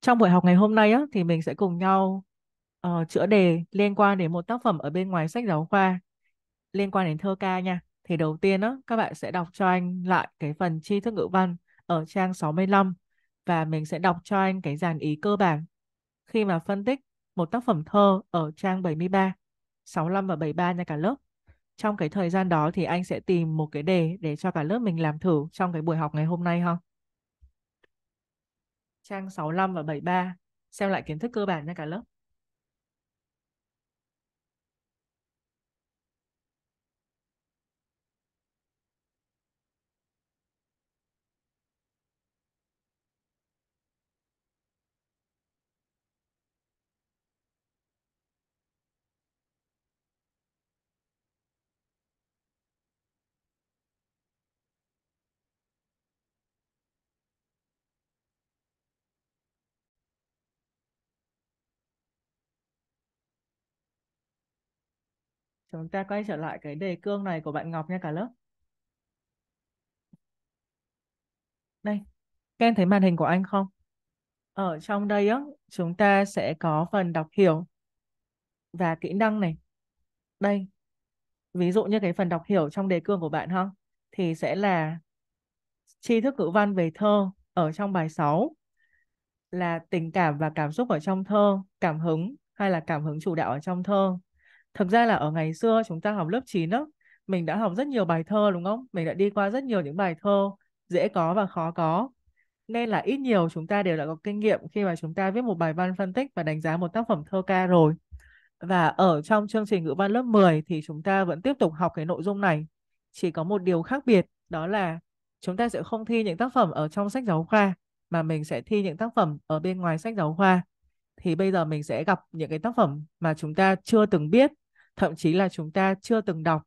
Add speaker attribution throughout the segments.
Speaker 1: Trong buổi học ngày hôm nay á, thì mình sẽ cùng nhau uh, chữa đề liên quan đến một tác phẩm ở bên ngoài sách giáo khoa liên quan đến thơ ca nha. Thì đầu tiên á, các bạn sẽ đọc cho anh lại cái phần tri thức ngữ văn ở trang 65 và mình sẽ đọc cho anh cái dàn ý cơ bản khi mà phân tích một tác phẩm thơ ở trang 73, 65 và 73 nha cả lớp. Trong cái thời gian đó thì anh sẽ tìm một cái đề để cho cả lớp mình làm thử trong cái buổi học ngày hôm nay không trang 65 và 73 xem lại kiến thức cơ bản nha cả lớp chúng ta quay trở lại cái đề cương này của bạn Ngọc nha cả lớp đây các em thấy màn hình của anh không ở trong đây á chúng ta sẽ có phần đọc hiểu và kỹ năng này đây ví dụ như cái phần đọc hiểu trong đề cương của bạn không thì sẽ là tri thức ngữ văn về thơ ở trong bài 6 là tình cảm và cảm xúc ở trong thơ, cảm hứng hay là cảm hứng chủ đạo ở trong thơ. Thực ra là ở ngày xưa chúng ta học lớp 9 đó mình đã học rất nhiều bài thơ đúng không? Mình đã đi qua rất nhiều những bài thơ dễ có và khó có. Nên là ít nhiều chúng ta đều đã có kinh nghiệm khi mà chúng ta viết một bài văn phân tích và đánh giá một tác phẩm thơ ca rồi. Và ở trong chương trình ngữ văn lớp 10 thì chúng ta vẫn tiếp tục học cái nội dung này. Chỉ có một điều khác biệt đó là chúng ta sẽ không thi những tác phẩm ở trong sách giáo khoa mà mình sẽ thi những tác phẩm ở bên ngoài sách giáo khoa. Thì bây giờ mình sẽ gặp những cái tác phẩm mà chúng ta chưa từng biết thậm chí là chúng ta chưa từng đọc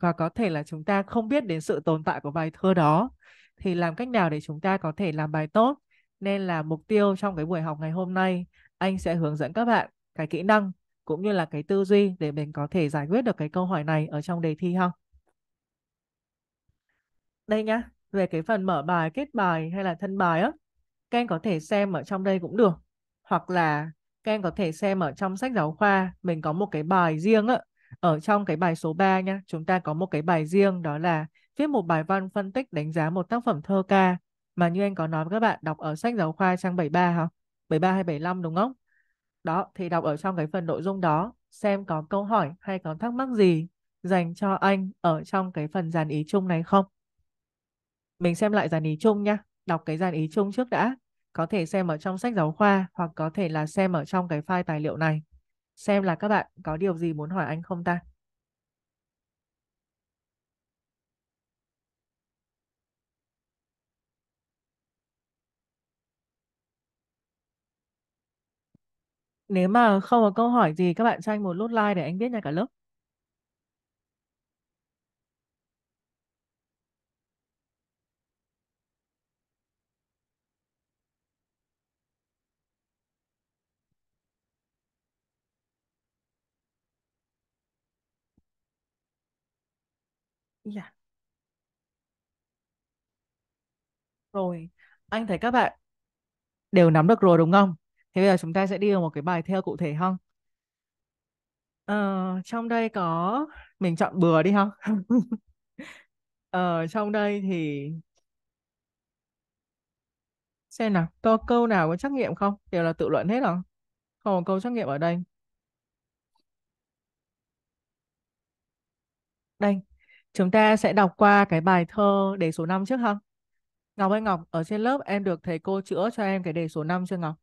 Speaker 1: và có thể là chúng ta không biết đến sự tồn tại của bài thơ đó thì làm cách nào để chúng ta có thể làm bài tốt nên là mục tiêu trong cái buổi học ngày hôm nay anh sẽ hướng dẫn các bạn cái kỹ năng cũng như là cái tư duy để mình có thể giải quyết được cái câu hỏi này ở trong đề thi không đây nhá về cái phần mở bài kết bài hay là thân bài á các em có thể xem ở trong đây cũng được hoặc là các em có thể xem ở trong sách giáo khoa mình có một cái bài riêng á ở trong cái bài số 3 nhé, chúng ta có một cái bài riêng đó là viết một bài văn phân tích đánh giá một tác phẩm thơ ca mà như anh có nói với các bạn đọc ở sách giáo khoa trang 73 hả? 73 hay 75 đúng không? Đó, thì đọc ở trong cái phần nội dung đó xem có câu hỏi hay có thắc mắc gì dành cho anh ở trong cái phần dàn ý chung này không? Mình xem lại dàn ý chung nhá, đọc cái dàn ý chung trước đã, có thể xem ở trong sách giáo khoa hoặc có thể là xem ở trong cái file tài liệu này xem là các bạn có điều gì muốn hỏi anh không ta. Nếu mà không có câu hỏi gì các bạn cho anh một nút like để anh biết nha cả lớp. Dạ. Rồi, anh thấy các bạn đều nắm được rồi đúng không? Thế bây giờ chúng ta sẽ đi vào một cái bài theo cụ thể không? Ờ, trong đây có mình chọn bừa đi không? ờ, trong đây thì xem nào, có câu nào có trắc nghiệm không? Đều là tự luận hết rồi. Không có câu trắc nghiệm ở đây. Đây, Chúng ta sẽ đọc qua cái bài thơ đề số 5 trước không? Ngọc ơi Ngọc, ở trên lớp em được thầy cô chữa cho em cái đề số 5 chưa Ngọc?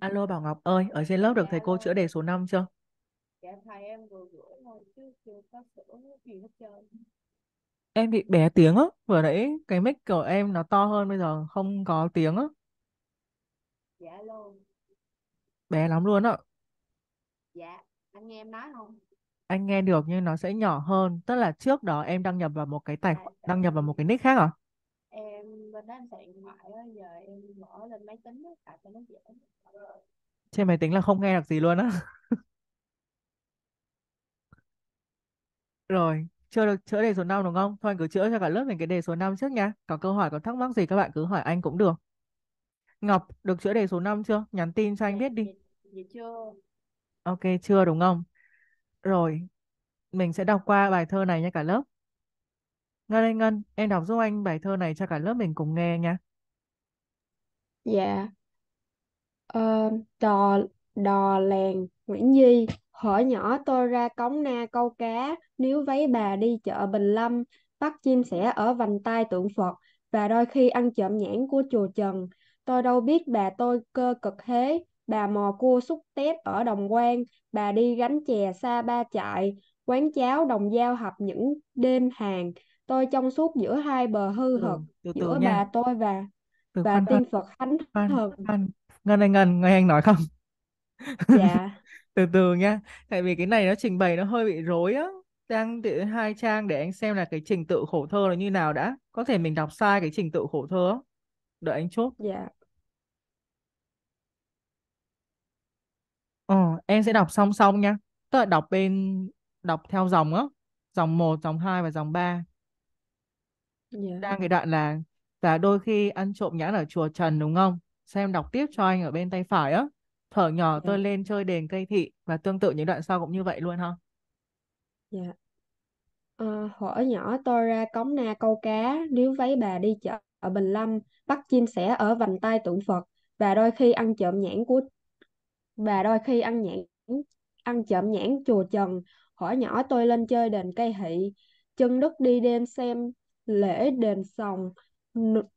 Speaker 2: Alo Bảo Ngọc ơi, ở trên lớp được thầy cô chữa đề số 5 chưa? Dạ thầy em vừa gửi thôi chứ chưa có sửa gì hết trơn.
Speaker 1: Em bị bé tiếng á, vừa nãy cái mic của em nó to hơn bây giờ không có tiếng á
Speaker 2: dạ luôn
Speaker 1: Bé lắm luôn ạ.
Speaker 2: dạ anh nghe em nói không
Speaker 1: Anh nghe được nhưng nó sẽ nhỏ hơn. Tức là trước đó em đăng nhập vào một cái tài khoản, à, đăng nhập vào một cái nick khác à?
Speaker 2: em bên đó em soạn điện giờ em mở lên máy tính á tại cho nó dễ
Speaker 1: Trên máy tính là không nghe được gì luôn á. Rồi, chưa được chữa đề số 5 đúng không? Thôi anh cứ chữa cho cả lớp mình cái đề số 5 trước nha. Có câu hỏi, có thắc mắc gì các bạn cứ hỏi anh cũng được. Ngọc được chữa đề số 5 chưa? Nhắn tin cho anh biết đi. chưa. Ok, chưa đúng không? Rồi, mình sẽ đọc qua bài thơ này nha cả lớp. Ngân ơi Ngân, em đọc giúp anh bài thơ này cho cả lớp mình cùng nghe nha.
Speaker 3: Dạ. Ờ, đò, đò làng Nguyễn Duy Hỏi nhỏ tôi ra cống na câu cá, nếu váy bà đi chợ Bình Lâm, bắt chim sẻ ở vành Tay tượng Phật và đôi khi ăn trộm nhãn của chùa Trần. Tôi đâu biết bà tôi cơ cực thế, bà mò cua xúc tép ở đồng quan, bà đi gánh chè xa ba chạy, quán cháo đồng giao hợp những đêm hàng. Tôi trong suốt giữa hai bờ hư thực, ừ, giữa nha. bà tôi và
Speaker 1: từ và khoan, tiên Phật Thánh khoan, Thần. Khoan. Ngân anh Ngân, nghe anh nói không? Dạ. từ từ nha, tại vì cái này nó trình bày nó hơi bị rối á Trang tự hai trang để anh xem là cái trình tự khổ thơ là như nào đã có thể mình đọc sai cái trình tự khổ thơ đợi anh chốt Dạ. ờ, em sẽ đọc song song nha tức là đọc bên đọc theo dòng á dòng 1, dòng 2 và dòng 3
Speaker 3: Dạ. đang cái đoạn
Speaker 1: là là đôi khi ăn trộm nhãn ở chùa Trần đúng không xem đọc tiếp cho anh ở bên tay phải á thở nhỏ Dạ. tôi lên chơi đền cây thị và tương tự những đoạn sau cũng như vậy luôn ha Dạ.
Speaker 3: Ờ, hỏi nhỏ tôi ra cống na câu cá, nếu váy bà đi chợ ở Bình Lâm, bắt chim sẻ ở vành tay tượng Phật và đôi khi ăn trộm nhãn của và đôi khi ăn nhãn ăn trộm nhãn chùa Trần. Hỏi nhỏ tôi lên chơi đền cây hị, chân đức đi đêm xem lễ đền sòng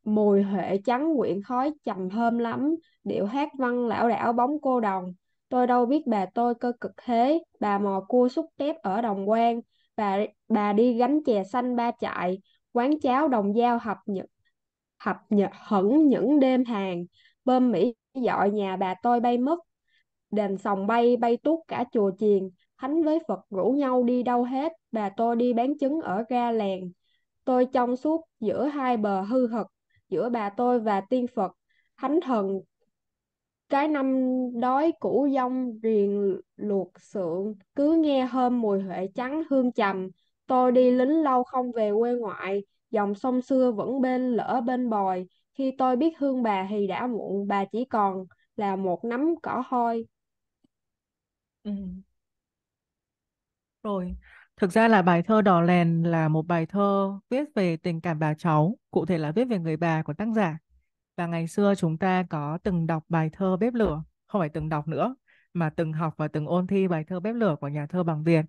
Speaker 3: mùi huệ trắng quyện khói trầm thơm lắm điệu hát văn lão đảo bóng cô đồng tôi đâu biết bà tôi cơ cực thế bà mò cua xúc tép ở đồng quan bà bà đi gánh chè xanh ba chạy quán cháo đồng Giao hợp nhật hập nhật hững những đêm hàng bơm mỹ dọi nhà bà tôi bay mất đền sòng bay bay tuốt cả chùa chiền thánh với phật rủ nhau đi đâu hết bà tôi đi bán trứng ở ga làng tôi trong suốt giữa hai bờ hư hực giữa bà tôi và tiên phật thánh thần cái năm đói củ dông riền luộc sượng cứ nghe hôm mùi huệ trắng hương trầm tôi đi lính lâu không về quê ngoại dòng sông xưa vẫn bên lỡ bên bồi khi tôi biết hương bà thì đã muộn bà chỉ còn là một nắm cỏ hôi ừ.
Speaker 1: rồi Thực ra là bài thơ Đỏ Lèn là một bài thơ viết về tình cảm bà cháu, cụ thể là viết về người bà của tác giả. Và ngày xưa chúng ta có từng đọc bài thơ Bếp Lửa, không phải từng đọc nữa, mà từng học và từng ôn thi bài thơ Bếp Lửa của nhà thơ Bằng Việt.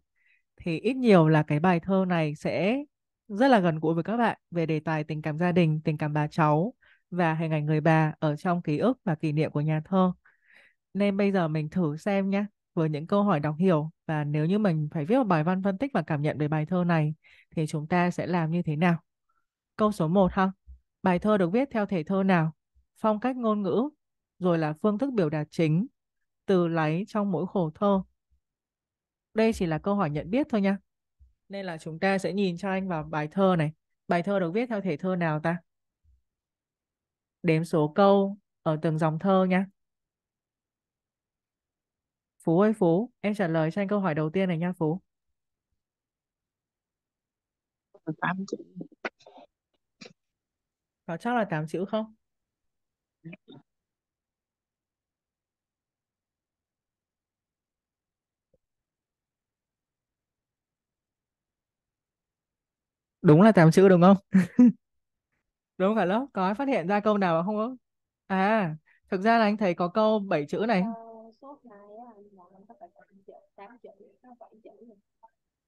Speaker 1: Thì ít nhiều là cái bài thơ này sẽ rất là gần gũi với các bạn về đề tài tình cảm gia đình, tình cảm bà cháu và hình ảnh người bà ở trong ký ức và kỷ niệm của nhà thơ. Nên bây giờ mình thử xem nhé, vừa những câu hỏi đọc hiểu và nếu như mình phải viết một bài văn phân tích và cảm nhận về bài thơ này thì chúng ta sẽ làm như thế nào? Câu số 1 ha. Bài thơ được viết theo thể thơ nào? Phong cách ngôn ngữ, rồi là phương thức biểu đạt chính, từ lấy trong mỗi khổ thơ. Đây chỉ là câu hỏi nhận biết thôi nha. Nên là chúng ta sẽ nhìn cho anh vào bài thơ này. Bài thơ được viết theo thể thơ nào ta? Đếm số câu ở từng dòng thơ nhé. Phú ơi Phú, em trả lời cho anh câu hỏi đầu tiên này nha Phú. tám chữ. Có chắc là tám chữ không? đúng là tám chữ đúng không đúng cả lớp có ai phát hiện ra câu nào mà không có à thực ra là anh thấy có câu bảy chữ này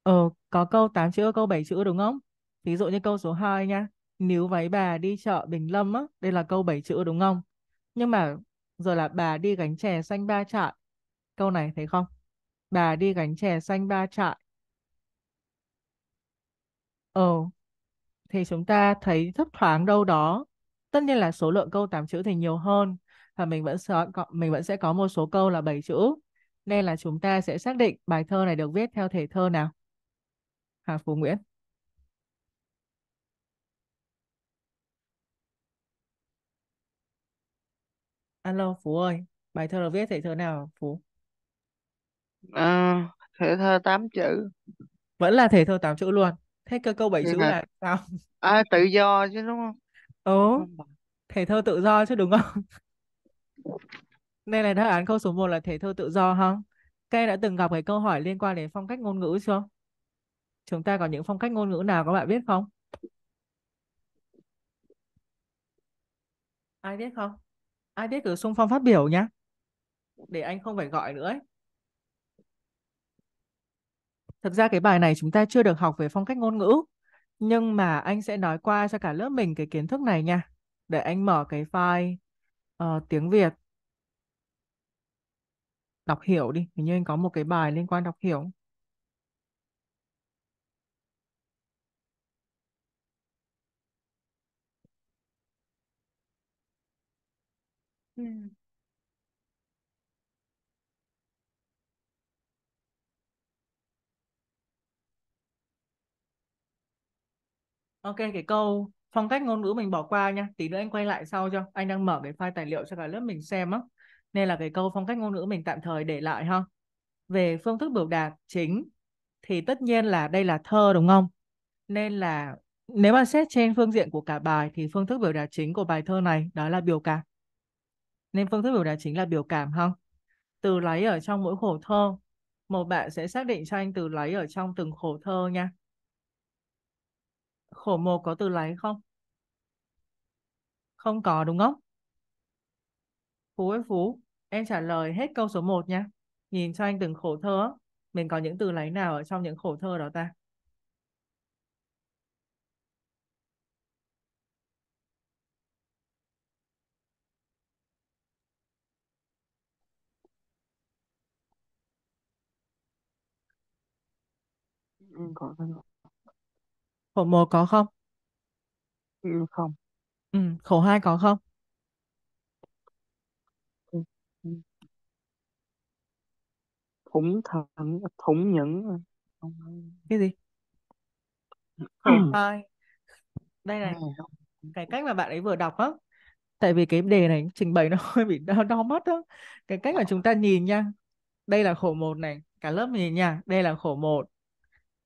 Speaker 1: ờ, ờ có câu 8 chữ câu 7 chữ đúng không ví dụ như câu số 2 nha níu váy bà đi chợ Bình Lâm á đây là câu 7 chữ đúng không nhưng mà rồi là bà đi gánh chè xanh ba trại câu này thấy không bà đi gánh chè xanh ba trại Ờ, thì chúng ta thấy thấp thoáng đâu đó. Tất nhiên là số lượng câu 8 chữ thì nhiều hơn và mình vẫn sẽ có, mình vẫn sẽ có một số câu là 7 chữ. Nên là chúng ta sẽ xác định bài thơ này được viết theo thể thơ nào. Hà Phú Nguyễn. Alo Phú ơi, bài thơ được viết thể thơ nào Phú? À, thể thơ 8 chữ. Vẫn là thể thơ 8 chữ luôn thế cơ câu bảy chữ là sao à, tự do chứ đúng không ố thể thơ tự do chứ đúng không đây là đáp án câu số 1 là thể thơ tự do không các em đã từng gặp cái câu hỏi liên quan đến phong cách ngôn ngữ chưa chúng ta có những phong cách ngôn ngữ nào các bạn biết không ai biết không ai biết cứ xung phong phát biểu nhá để anh không phải gọi nữa ấy. Thực ra cái bài này chúng ta chưa được học về phong cách ngôn ngữ, nhưng mà anh sẽ nói qua cho cả lớp mình cái kiến thức này nha. Để anh mở cái file uh, tiếng Việt. Đọc hiểu đi, hình như anh có một cái bài liên quan đọc hiểu. Ừ. Ok, cái câu phong cách ngôn ngữ mình bỏ qua nha. Tí nữa anh quay lại sau cho. Anh đang mở cái file tài liệu cho cả lớp mình xem á. Nên là cái câu phong cách ngôn ngữ mình tạm thời để lại ha. Về phương thức biểu đạt chính thì tất nhiên là đây là thơ đúng không? Nên là nếu mà xét trên phương diện của cả bài thì phương thức biểu đạt chính của bài thơ này đó là biểu cảm. Nên phương thức biểu đạt chính là biểu cảm ha. Từ lấy ở trong mỗi khổ thơ, một bạn sẽ xác định cho anh từ lấy ở trong từng khổ thơ nha khổ một có từ lấy không không có đúng không phú ơi phú em trả lời hết câu số 1 nhé nhìn cho anh từng khổ thơ mình có những từ lấy nào ở trong những khổ thơ đó ta
Speaker 2: Ừ, có rồi.
Speaker 1: Khổ một có không? Ừ, không. Ừ, khổ hai có không? Ừ, ừ. Thủng thẳng, thủng nhẫn. Cái gì? Khổ hai Đây này, cái cách mà bạn ấy vừa đọc á, tại vì cái đề này trình bày nó hơi bị đau, đau mắt đó. Cái cách mà chúng ta nhìn nha. Đây là khổ một này, cả lớp nhìn nha. Đây là khổ một.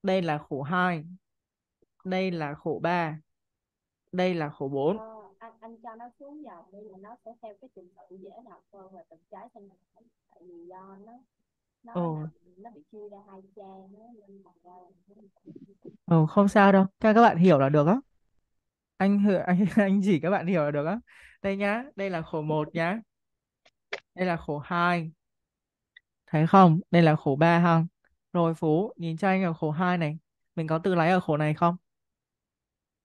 Speaker 1: đây là khổ 2, đây là khổ 3 đây là khổ 4 à,
Speaker 2: ờ, anh, anh cho nó xuống dòng đi là nó sẽ theo cái trình tự dễ đọc hơn và từ trái sang phải tại vì do nó nó Ồ.
Speaker 1: nó bị chia ra hai trang nên thành ra ừ, không sao đâu các các bạn hiểu là được á anh anh anh chỉ các bạn hiểu là được á đây nhá đây là khổ 1 nhá đây là khổ 2 thấy không đây là khổ 3 không rồi Phú nhìn cho anh ở khổ 2 này mình có từ lấy ở khổ này không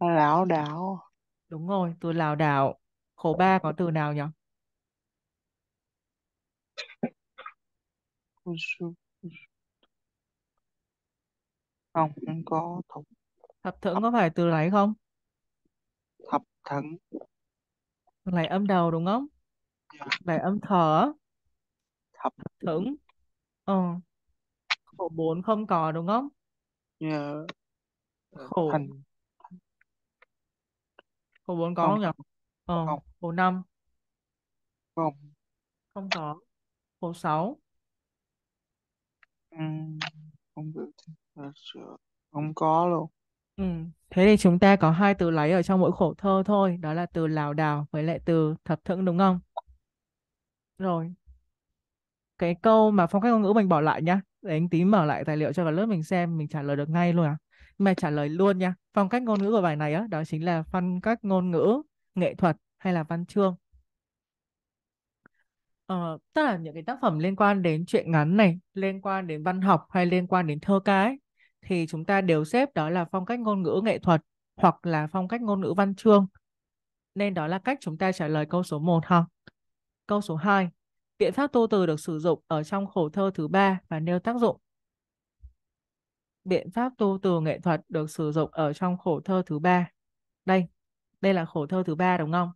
Speaker 1: lảo đảo Đúng rồi, từ lảo đảo. Khổ ba có từ nào nhỉ? không không có thục Thập thượng có phải từ lấy không? thập thẫn Từ âm đầu đúng không? Lấy dạ. âm thở, thập thập ờ. Khổ bốn không có đúng không?
Speaker 2: yeah. Dạ. Khổ thành
Speaker 1: cô bốn có không không nhỉ ờ không cô năm không không có cô sáu
Speaker 2: ừ, không được
Speaker 1: không có luôn ừ. thế thì chúng ta có hai từ lấy ở trong mỗi khổ thơ thôi đó là từ lảo đảo với lại từ thập thững đúng không rồi cái câu mà phong cách ngôn ngữ mình bỏ lại nhá để anh tí mở lại tài liệu cho cả lớp mình xem mình trả lời được ngay luôn à mẹ trả lời luôn nha phong cách ngôn ngữ của bài này á đó chính là phong cách ngôn ngữ nghệ thuật hay là văn chương Ờ, tức là những cái tác phẩm liên quan đến chuyện ngắn này, liên quan đến văn học hay liên quan đến thơ ca ấy, thì chúng ta đều xếp đó là phong cách ngôn ngữ nghệ thuật hoặc là phong cách ngôn ngữ văn chương. Nên đó là cách chúng ta trả lời câu số 1 ha. Câu số 2. Biện pháp tô từ được sử dụng ở trong khổ thơ thứ ba và nêu tác dụng biện pháp tu từ nghệ thuật được sử dụng ở trong khổ thơ thứ ba. Đây, đây là khổ thơ thứ ba đúng không?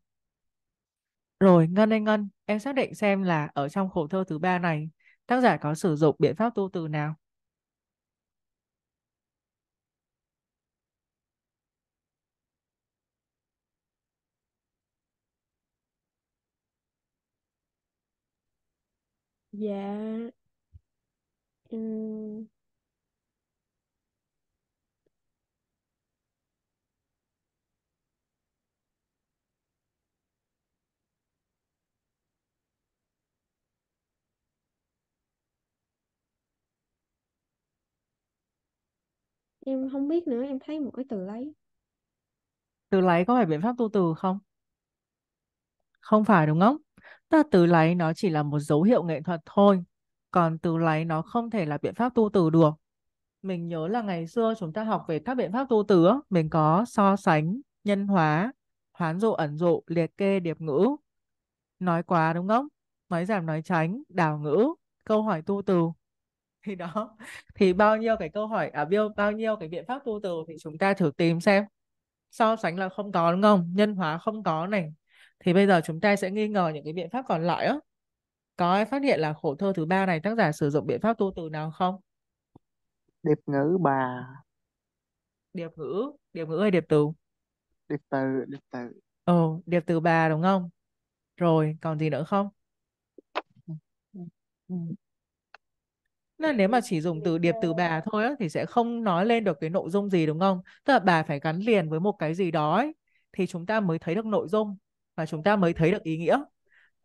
Speaker 1: Rồi, Ngân ơi Ngân, em xác định xem là ở trong khổ thơ thứ ba này, tác giả có sử dụng biện pháp tu từ nào?
Speaker 2: Dạ, uhm
Speaker 3: em không biết nữa em thấy mỗi từ lấy
Speaker 1: Từ lấy có phải biện pháp tu từ không? Không phải đúng không? Tức từ lấy nó chỉ là một dấu hiệu nghệ thuật thôi. Còn từ lấy nó không thể là biện pháp tu từ được. Mình nhớ là ngày xưa chúng ta học về các biện pháp tu từ, mình có so sánh, nhân hóa, hoán dụ ẩn dụ, liệt kê, điệp ngữ, nói quá đúng không? Nói giảm nói tránh, đảo ngữ, câu hỏi tu từ thì đó thì bao nhiêu cái câu hỏi à bao bao nhiêu cái biện pháp tu từ thì chúng ta thử tìm xem so sánh là không có đúng không nhân hóa không có này thì bây giờ chúng ta sẽ nghi ngờ những cái biện pháp còn lại á có ai phát hiện là khổ thơ thứ ba này tác giả sử dụng biện pháp tu từ nào không điệp ngữ bà điệp ngữ điệp ngữ hay điệp từ điệp từ điệp từ ồ điệp từ bà đúng không rồi còn gì nữa không ừ, ừ, ừ nên nếu mà chỉ dùng từ điệp từ bà thôi á, thì sẽ không nói lên được cái nội dung gì đúng không tức là bà phải gắn liền với một cái gì đó ấy, thì chúng ta mới thấy được nội dung và chúng ta mới thấy được ý nghĩa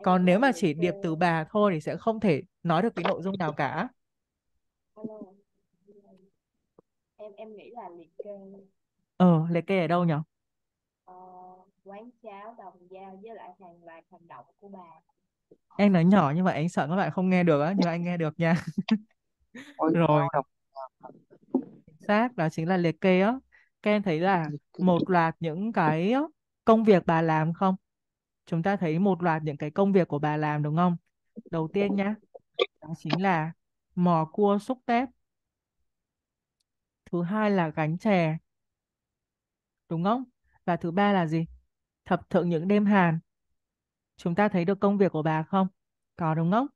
Speaker 1: còn nếu mà chỉ điệp từ bà thôi thì sẽ không thể nói được cái nội dung nào cả
Speaker 2: em em nghĩ là liệt kê
Speaker 1: ờ liệt kê ở đâu nhỉ
Speaker 2: ờ, quán cháo đồng dao với lại hàng loạt hành động của bà
Speaker 1: em nói nhỏ như vậy anh sợ các bạn không nghe được á nhưng anh nghe được nha Ôi, rồi đọc. xác đó chính là liệt kê á các em thấy là một loạt những cái công việc bà làm không chúng ta thấy một loạt những cái công việc của bà làm đúng không đầu tiên nhá đó chính là mò cua xúc tép thứ hai là gánh chè đúng không và thứ ba là gì thập thượng những đêm hàn chúng ta thấy được công việc của bà không có đúng không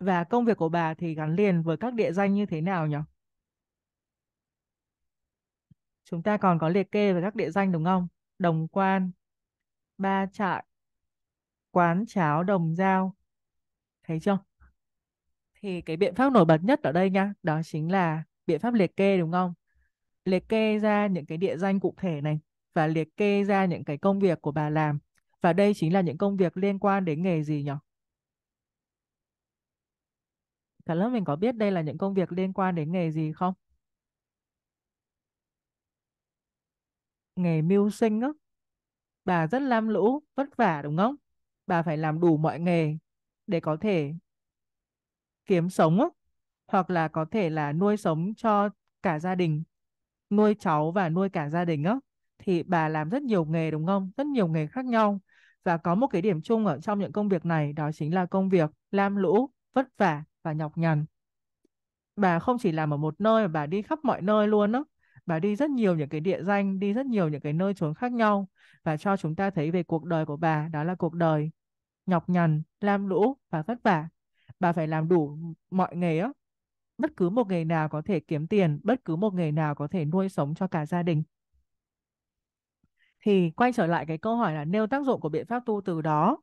Speaker 1: và công việc của bà thì gắn liền với các địa danh như thế nào nhỉ? Chúng ta còn có liệt kê về các địa danh đúng không? Đồng Quan, Ba Trại, Quán Cháo Đồng Giao. Thấy chưa? Thì cái biện pháp nổi bật nhất ở đây nha, đó chính là biện pháp liệt kê đúng không? Liệt kê ra những cái địa danh cụ thể này và liệt kê ra những cái công việc của bà làm. Và đây chính là những công việc liên quan đến nghề gì nhỉ? cả lớp mình có biết đây là những công việc liên quan đến nghề gì không? Nghề mưu sinh á. Bà rất lam lũ, vất vả đúng không? Bà phải làm đủ mọi nghề để có thể kiếm sống á. Hoặc là có thể là nuôi sống cho cả gia đình, nuôi cháu và nuôi cả gia đình á. Thì bà làm rất nhiều nghề đúng không? Rất nhiều nghề khác nhau. Và có một cái điểm chung ở trong những công việc này đó chính là công việc lam lũ, vất vả và nhọc nhằn. Bà không chỉ làm ở một nơi mà bà đi khắp mọi nơi luôn đó. Bà đi rất nhiều những cái địa danh, đi rất nhiều những cái nơi chốn khác nhau và cho chúng ta thấy về cuộc đời của bà, đó là cuộc đời nhọc nhằn, lam lũ và vất vả. Bà phải làm đủ mọi nghề á. Bất cứ một nghề nào có thể kiếm tiền, bất cứ một nghề nào có thể nuôi sống cho cả gia đình. Thì quay trở lại cái câu hỏi là nêu tác dụng của biện pháp tu từ đó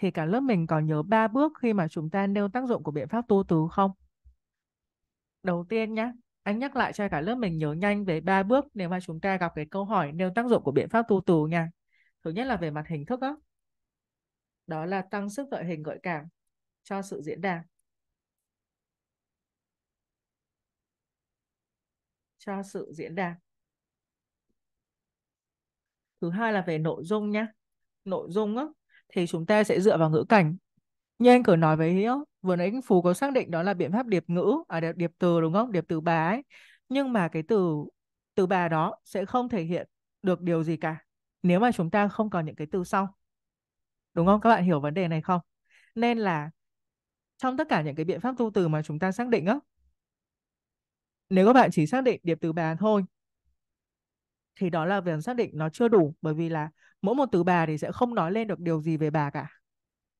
Speaker 1: thì cả lớp mình còn nhớ ba bước khi mà chúng ta nêu tác dụng của biện pháp tu từ không? Đầu tiên nhé, anh nhắc lại cho cả lớp mình nhớ nhanh về ba bước nếu mà chúng ta gặp cái câu hỏi nêu tác dụng của biện pháp tu từ nha. Thứ nhất là về mặt hình thức đó, đó là tăng sức gợi hình gợi cảm cho sự diễn đạt. Cho sự diễn đạt. Thứ hai là về nội dung nhé. Nội dung đó, thì chúng ta sẽ dựa vào ngữ cảnh. Như anh cứ nói với Hiếu, vừa nãy anh phù có xác định đó là biện pháp điệp ngữ, à điệp, điệp từ đúng không? Điệp từ bà ấy. Nhưng mà cái từ từ bà đó sẽ không thể hiện được điều gì cả nếu mà chúng ta không còn những cái từ sau. Đúng không? Các bạn hiểu vấn đề này không? Nên là trong tất cả những cái biện pháp tu từ mà chúng ta xác định á, nếu các bạn chỉ xác định điệp từ bà thôi thì đó là việc xác định nó chưa đủ bởi vì là mỗi một từ bà thì sẽ không nói lên được điều gì về bà cả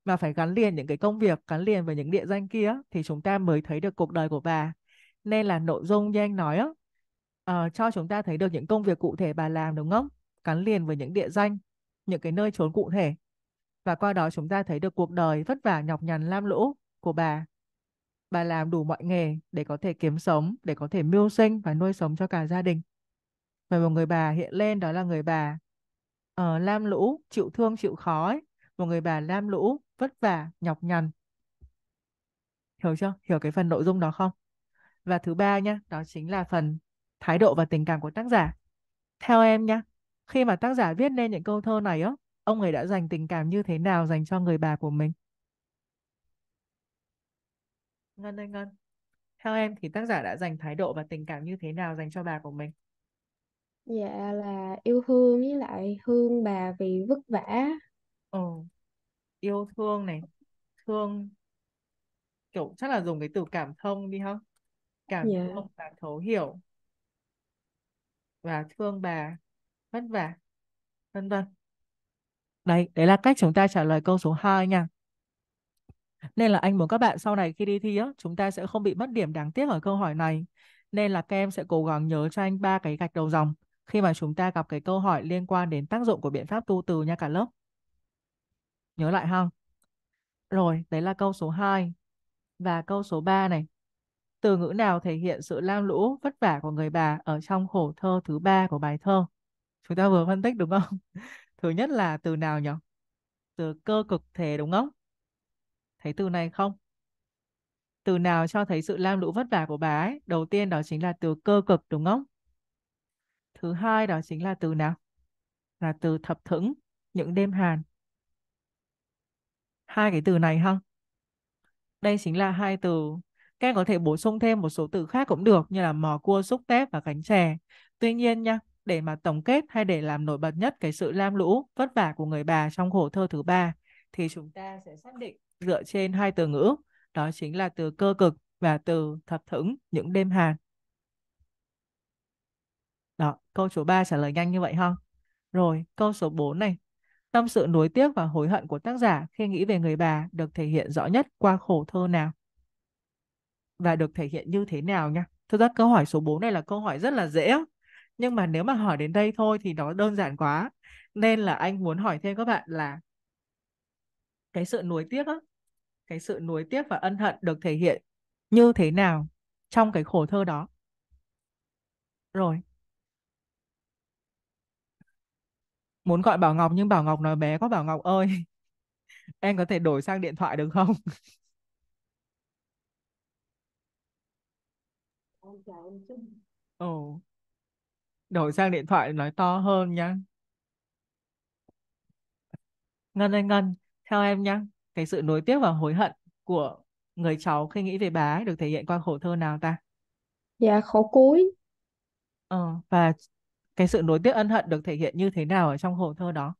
Speaker 1: mà phải gắn liền những cái công việc gắn liền với những địa danh kia thì chúng ta mới thấy được cuộc đời của bà nên là nội dung như anh nói á uh, cho chúng ta thấy được những công việc cụ thể bà làm đúng không gắn liền với những địa danh những cái nơi trốn cụ thể và qua đó chúng ta thấy được cuộc đời vất vả nhọc nhằn lam lũ của bà bà làm đủ mọi nghề để có thể kiếm sống để có thể mưu sinh và nuôi sống cho cả gia đình và một người bà hiện lên đó là người bà ờ, lam lũ chịu thương chịu khó ấy. một người bà lam lũ vất vả nhọc nhằn hiểu chưa hiểu cái phần nội dung đó không và thứ ba nhá đó chính là phần thái độ và tình cảm của tác giả theo em nhá khi mà tác giả viết nên những câu thơ này á ông ấy đã dành tình cảm như thế nào dành cho người bà của mình ngân ơi ngân theo em thì tác giả đã dành thái độ và tình cảm như thế nào dành cho bà của mình
Speaker 3: dạ là yêu thương với lại thương bà vì vất vả
Speaker 1: ừ. yêu thương này thương kiểu chắc là dùng cái từ cảm thông đi ha cảm dạ thông và thấu hiểu và thương bà vất vả vân vân đấy đấy là cách chúng ta trả lời câu số 2 nha nên là anh muốn các bạn sau này khi đi thi á chúng ta sẽ không bị mất điểm đáng tiếc ở câu hỏi này nên là các em sẽ cố gắng nhớ cho anh ba cái gạch đầu dòng khi mà chúng ta gặp cái câu hỏi liên quan đến tác dụng của biện pháp tu từ nha cả lớp. Nhớ lại không? Rồi, đấy là câu số 2. Và câu số 3 này. Từ ngữ nào thể hiện sự lam lũ, vất vả của người bà ở trong khổ thơ thứ ba của bài thơ? Chúng ta vừa phân tích đúng không? Thứ nhất là từ nào nhỉ? Từ cơ cực thể đúng không? Thấy từ này không? Từ nào cho thấy sự lam lũ vất vả của bà ấy? Đầu tiên đó chính là từ cơ cực đúng không? Thứ hai đó chính là từ nào? Là từ thập thững, những đêm hàn. Hai cái từ này ha. Đây chính là hai từ. Các em có thể bổ sung thêm một số từ khác cũng được như là mò cua, xúc tép và cánh chè. Tuy nhiên nha, để mà tổng kết hay để làm nổi bật nhất cái sự lam lũ, vất vả của người bà trong khổ thơ thứ ba thì chúng ta sẽ xác định dựa trên hai từ ngữ, đó chính là từ cơ cực và từ thập thững những đêm hàn. Đó, câu số 3 trả lời nhanh như vậy không? Rồi, câu số 4 này. Tâm sự nuối tiếc và hối hận của tác giả khi nghĩ về người bà được thể hiện rõ nhất qua khổ thơ nào? Và được thể hiện như thế nào nha? Thực ra câu hỏi số 4 này là câu hỏi rất là dễ. Nhưng mà nếu mà hỏi đến đây thôi thì nó đơn giản quá. Nên là anh muốn hỏi thêm các bạn là cái sự nuối tiếc á, cái sự nuối tiếc và ân hận được thể hiện như thế nào trong cái khổ thơ đó. Rồi, muốn gọi Bảo Ngọc nhưng Bảo Ngọc nói bé có Bảo Ngọc ơi em có thể đổi sang điện thoại được không em chào em Trung đổi sang điện thoại nói to hơn nhá Ngân ơi Ngân theo em nhá cái sự nối tiếc và hối hận của người cháu khi nghĩ về bà ấy được thể hiện qua khổ thơ nào ta
Speaker 3: dạ khổ cuối
Speaker 1: ờ và cái sự nối tiếp ân hận được thể hiện như thế nào ở trong hồ thơ đó?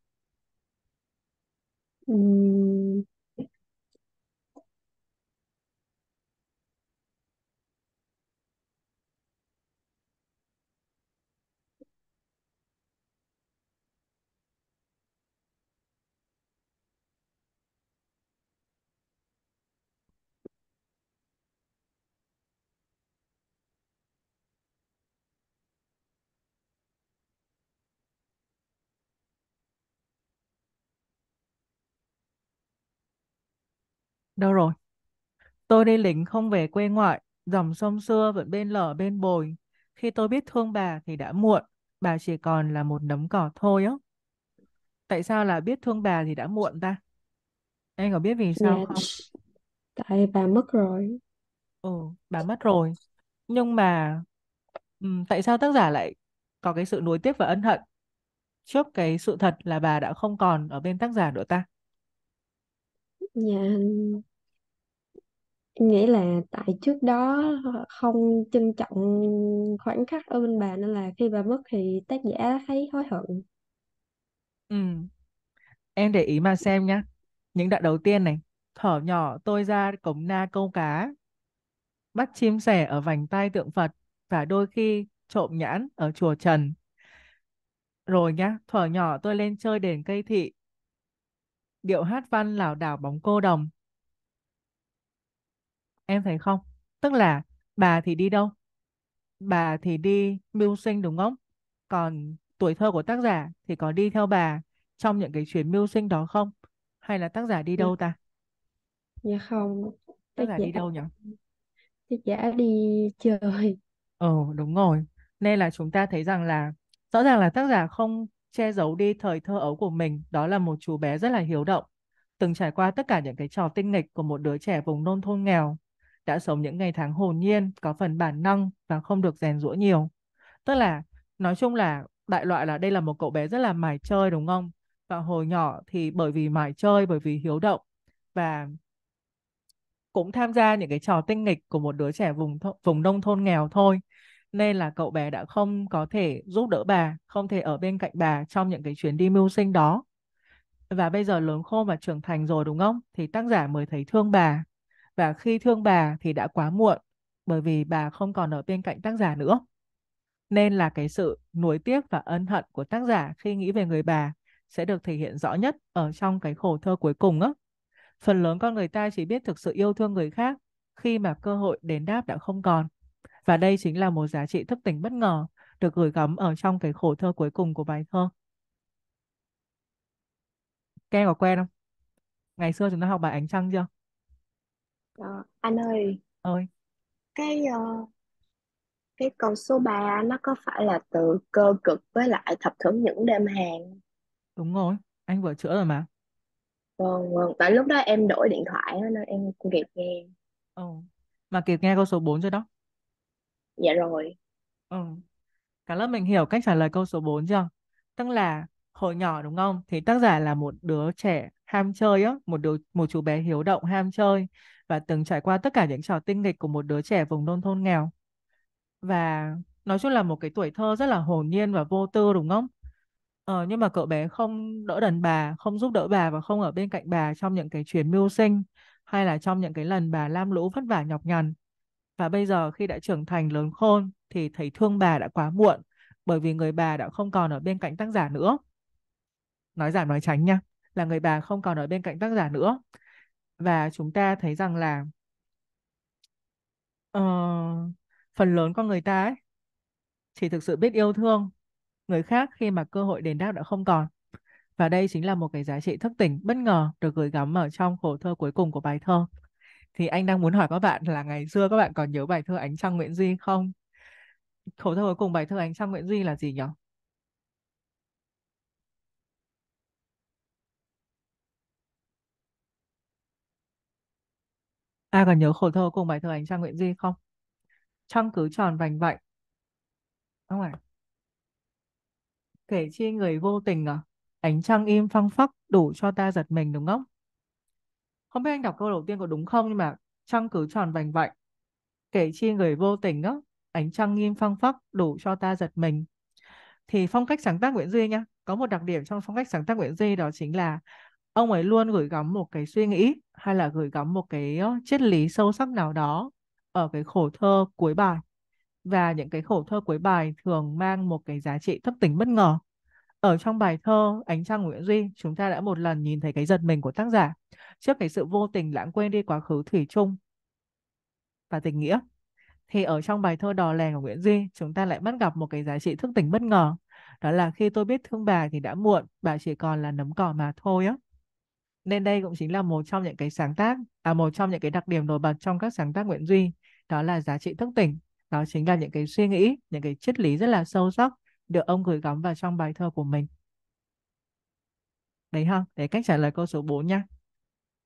Speaker 1: đâu rồi tôi đi lính không về quê ngoại dòng sông xưa vẫn bên lở bên bồi khi tôi biết thương bà thì đã muộn bà chỉ còn là một nấm cỏ thôi á tại sao là biết thương bà thì đã muộn ta Anh có biết vì sao không
Speaker 3: tại bà mất rồi.
Speaker 1: ừ bà mất rồi nhưng mà ừm, tại sao tác giả lại có cái sự nuối tiếc và ân hận trước cái sự thật là bà đã không còn ở bên tác giả nữa ta Dạ,
Speaker 3: nghĩ là tại trước đó không trân trọng khoảnh khắc ở bên bà nên là khi bà mất thì tác giả thấy hối hận.
Speaker 1: Ừ. Em để ý mà xem nhá. Những đoạn đầu tiên này, thở nhỏ tôi ra cống na câu cá, bắt chim sẻ ở vành tai tượng Phật và đôi khi trộm nhãn ở chùa Trần. Rồi nhá, thuở nhỏ tôi lên chơi đền cây thị. Điệu hát văn lảo đảo bóng cô đồng, em thấy không tức là bà thì đi đâu bà thì đi mưu sinh đúng không còn tuổi thơ của tác giả thì có đi theo bà trong những cái chuyến mưu sinh đó không hay là tác giả đi dạ. đâu ta
Speaker 3: dạ không tác giả đi đâu nhỉ tác giả đi chơi
Speaker 1: ờ đúng rồi nên là chúng ta thấy rằng là rõ ràng là tác giả không che giấu đi thời thơ ấu của mình đó là một chú bé rất là hiếu động từng trải qua tất cả những cái trò tinh nghịch của một đứa trẻ vùng nông thôn nghèo đã sống những ngày tháng hồn nhiên, có phần bản năng và không được rèn rũa nhiều. Tức là nói chung là đại loại là đây là một cậu bé rất là mải chơi đúng không? Và hồi nhỏ thì bởi vì mải chơi, bởi vì hiếu động và cũng tham gia những cái trò tinh nghịch của một đứa trẻ vùng th- vùng nông thôn nghèo thôi nên là cậu bé đã không có thể giúp đỡ bà, không thể ở bên cạnh bà trong những cái chuyến đi mưu sinh đó. Và bây giờ lớn khôn và trưởng thành rồi đúng không? Thì tác giả mới thấy thương bà và khi thương bà thì đã quá muộn bởi vì bà không còn ở bên cạnh tác giả nữa. Nên là cái sự nuối tiếc và ân hận của tác giả khi nghĩ về người bà sẽ được thể hiện rõ nhất ở trong cái khổ thơ cuối cùng á. Phần lớn con người ta chỉ biết thực sự yêu thương người khác khi mà cơ hội đến đáp đã không còn. Và đây chính là một giá trị thức tỉnh bất ngờ được gửi gắm ở trong cái khổ thơ cuối cùng của bài thơ. Các em có quen không? Ngày xưa chúng ta học bài Ánh Trăng chưa?
Speaker 2: Ờ, anh ơi, ơi cái ờ, cái câu số 3 nó có phải là từ cơ cực với lại thập thưởng những đêm hàng?
Speaker 1: đúng rồi anh vừa chữa rồi mà
Speaker 2: Vâng, vâng. Tại lúc đó em đổi điện
Speaker 1: thoại nên em không kịp
Speaker 2: nghe. Ồ.
Speaker 1: mà kịp nghe câu số 4 rồi đó Dạ rồi. ừ. cả lớp mình hiểu cách trả lời câu số 4 chưa tức là hồi nhỏ đúng không thì tác giả là một đứa trẻ ham chơi á một đứa một chú bé hiếu động ham chơi và từng trải qua tất cả những trò tinh nghịch của một đứa trẻ vùng nông thôn nghèo. Và nói chung là một cái tuổi thơ rất là hồn nhiên và vô tư đúng không? Ờ, nhưng mà cậu bé không đỡ đần bà, không giúp đỡ bà và không ở bên cạnh bà trong những cái chuyến mưu sinh hay là trong những cái lần bà lam lũ vất vả nhọc nhằn. Và bây giờ khi đã trưởng thành lớn khôn thì thấy thương bà đã quá muộn bởi vì người bà đã không còn ở bên cạnh tác giả nữa. Nói giảm nói tránh nha, là người bà không còn ở bên cạnh tác giả nữa và chúng ta thấy rằng là uh, phần lớn con người ta ấy chỉ thực sự biết yêu thương người khác khi mà cơ hội đền đáp đã không còn và đây chính là một cái giá trị thức tỉnh bất ngờ được gửi gắm ở trong khổ thơ cuối cùng của bài thơ thì anh đang muốn hỏi các bạn là ngày xưa các bạn còn nhớ bài thơ ánh trăng nguyễn duy không khổ thơ cuối cùng bài thơ ánh trăng nguyễn duy là gì nhỉ Ai à, còn nhớ khổ thơ cùng bài thơ Ánh Trăng Nguyễn Duy không? Trăng cứ tròn vành vạnh. Không phải. Kể chi người vô tình à? Ánh trăng im phăng phắc đủ cho ta giật mình đúng không? Không biết anh đọc câu đầu tiên có đúng không nhưng mà trăng cứ tròn vành vạnh. Kể chi người vô tình á, ánh trăng im phăng phắc đủ cho ta giật mình. Thì phong cách sáng tác Nguyễn Duy nhá, có một đặc điểm trong phong cách sáng tác Nguyễn Duy đó chính là ông ấy luôn gửi gắm một cái suy nghĩ hay là gửi gắm một cái triết lý sâu sắc nào đó ở cái khổ thơ cuối bài và những cái khổ thơ cuối bài thường mang một cái giá trị thấp tính bất ngờ ở trong bài thơ Ánh trăng Nguyễn Duy, chúng ta đã một lần nhìn thấy cái giật mình của tác giả trước cái sự vô tình lãng quên đi quá khứ thủy chung và tình nghĩa. Thì ở trong bài thơ Đò lèn của Nguyễn Duy, chúng ta lại bắt gặp một cái giá trị thức tỉnh bất ngờ. Đó là khi tôi biết thương bà thì đã muộn, bà chỉ còn là nấm cỏ mà thôi á. Nên đây cũng chính là một trong những cái sáng tác, à một trong những cái đặc điểm nổi bật trong các sáng tác Nguyễn Duy, đó là giá trị thức tỉnh, đó chính là những cái suy nghĩ, những cái triết lý rất là sâu sắc được ông gửi gắm vào trong bài thơ của mình. Đấy không? để cách trả lời câu số 4 nha.